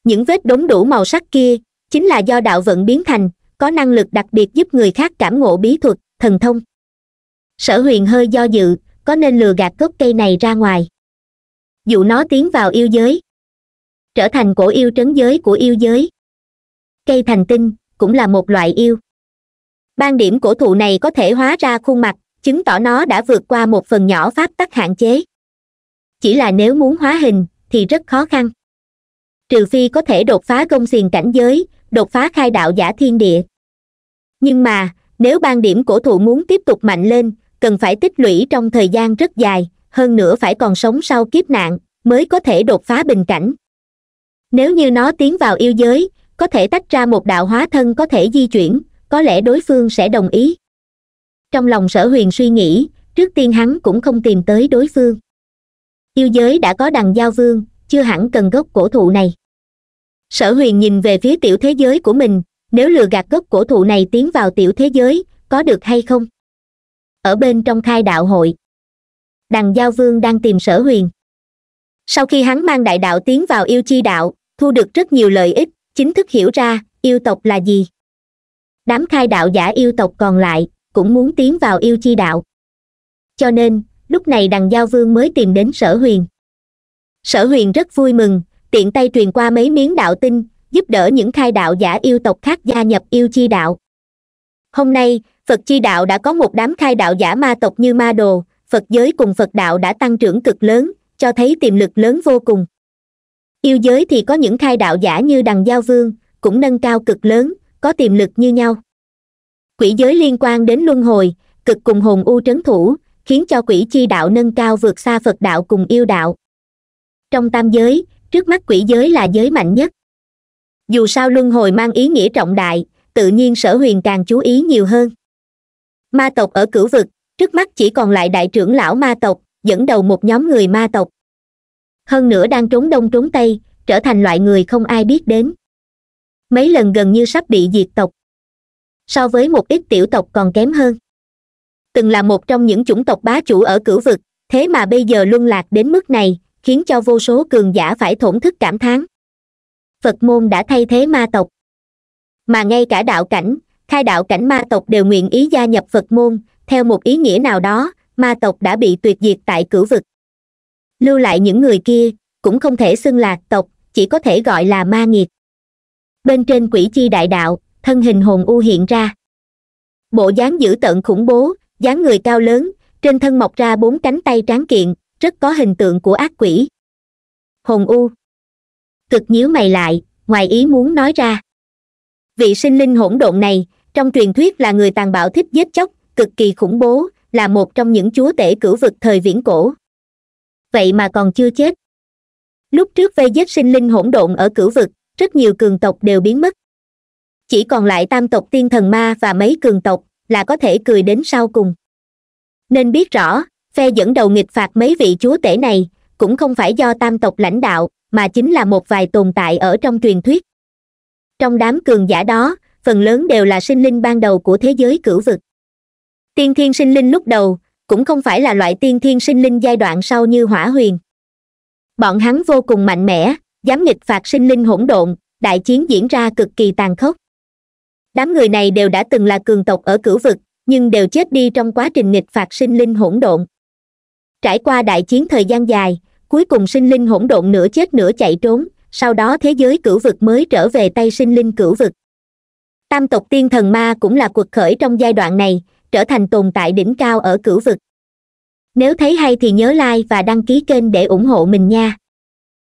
những vết đốm đủ màu sắc kia chính là do đạo vận biến thành có năng lực đặc biệt giúp người khác cảm ngộ bí thuật thần thông sở huyền hơi do dự có nên lừa gạt gốc cây này ra ngoài dụ nó tiến vào yêu giới trở thành cổ yêu trấn giới của yêu giới cây thành tinh cũng là một loại yêu ban điểm cổ thụ này có thể hóa ra khuôn mặt chứng tỏ nó đã vượt qua một phần nhỏ pháp tắc hạn chế chỉ là nếu muốn hóa hình thì rất khó khăn trừ phi có thể đột phá công xiềng cảnh giới đột phá khai đạo giả thiên địa nhưng mà nếu ban điểm cổ thụ muốn tiếp tục mạnh lên cần phải tích lũy trong thời gian rất dài hơn nữa phải còn sống sau kiếp nạn mới có thể đột phá bình cảnh nếu như nó tiến vào yêu giới có thể tách ra một đạo hóa thân có thể di chuyển có lẽ đối phương sẽ đồng ý trong lòng sở huyền suy nghĩ trước tiên hắn cũng không tìm tới đối phương yêu giới đã có đằng giao vương chưa hẳn cần gốc cổ thụ này sở huyền nhìn về phía tiểu thế giới của mình nếu lừa gạt gốc cổ thụ này tiến vào tiểu thế giới có được hay không ở bên trong khai đạo hội đằng giao vương đang tìm sở huyền sau khi hắn mang đại đạo tiến vào yêu chi đạo thu được rất nhiều lợi ích chính thức hiểu ra yêu tộc là gì đám khai đạo giả yêu tộc còn lại cũng muốn tiến vào yêu chi đạo cho nên lúc này đằng giao vương mới tìm đến sở huyền sở huyền rất vui mừng tiện tay truyền qua mấy miếng đạo tinh giúp đỡ những khai đạo giả yêu tộc khác gia nhập yêu chi đạo hôm nay phật chi đạo đã có một đám khai đạo giả ma tộc như ma đồ phật giới cùng phật đạo đã tăng trưởng cực lớn cho thấy tiềm lực lớn vô cùng yêu giới thì có những khai đạo giả như đằng giao vương cũng nâng cao cực lớn có tiềm lực như nhau quỷ giới liên quan đến luân hồi cực cùng hồn u trấn thủ khiến cho quỷ chi đạo nâng cao vượt xa phật đạo cùng yêu đạo trong tam giới trước mắt quỷ giới là giới mạnh nhất dù sao luân hồi mang ý nghĩa trọng đại tự nhiên sở huyền càng chú ý nhiều hơn ma tộc ở cửu vực trước mắt chỉ còn lại đại trưởng lão ma tộc dẫn đầu một nhóm người ma tộc hơn nữa đang trốn đông trốn tây trở thành loại người không ai biết đến mấy lần gần như sắp bị diệt tộc so với một ít tiểu tộc còn kém hơn từng là một trong những chủng tộc bá chủ ở cửu vực thế mà bây giờ luân lạc đến mức này khiến cho vô số cường giả phải thổn thức cảm thán phật môn đã thay thế ma tộc mà ngay cả đạo cảnh khai đạo cảnh ma tộc đều nguyện ý gia nhập phật môn theo một ý nghĩa nào đó ma tộc đã bị tuyệt diệt tại cửu vực lưu lại những người kia cũng không thể xưng là tộc chỉ có thể gọi là ma nghiệt bên trên quỷ chi đại đạo thân hình hồn u hiện ra bộ dáng dữ tợn khủng bố dáng người cao lớn trên thân mọc ra bốn cánh tay tráng kiện rất có hình tượng của ác quỷ hồn u cực nhíu mày lại ngoài ý muốn nói ra vị sinh linh hỗn độn này trong truyền thuyết là người tàn bạo thích giết chóc cực kỳ khủng bố là một trong những chúa tể cửu vực thời viễn cổ vậy mà còn chưa chết lúc trước vây giết sinh linh hỗn độn ở cửu vực rất nhiều cường tộc đều biến mất chỉ còn lại tam tộc tiên thần ma và mấy cường tộc là có thể cười đến sau cùng nên biết rõ phe dẫn đầu nghịch phạt mấy vị chúa tể này cũng không phải do tam tộc lãnh đạo mà chính là một vài tồn tại ở trong truyền thuyết trong đám cường giả đó phần lớn đều là sinh linh ban đầu của thế giới cửu vực tiên thiên sinh linh lúc đầu cũng không phải là loại tiên thiên sinh linh giai đoạn sau như hỏa huyền bọn hắn vô cùng mạnh mẽ dám nghịch phạt sinh linh hỗn độn đại chiến diễn ra cực kỳ tàn khốc đám người này đều đã từng là cường tộc ở cửu vực nhưng đều chết đi trong quá trình nghịch phạt sinh linh hỗn độn trải qua đại chiến thời gian dài cuối cùng sinh linh hỗn độn nửa chết nửa chạy trốn sau đó thế giới cửu vực mới trở về tay sinh linh cửu vực tam tộc tiên thần ma cũng là cuộc khởi trong giai đoạn này trở thành tồn tại đỉnh cao ở cửu vực nếu thấy hay thì nhớ like và đăng ký kênh để ủng hộ mình nha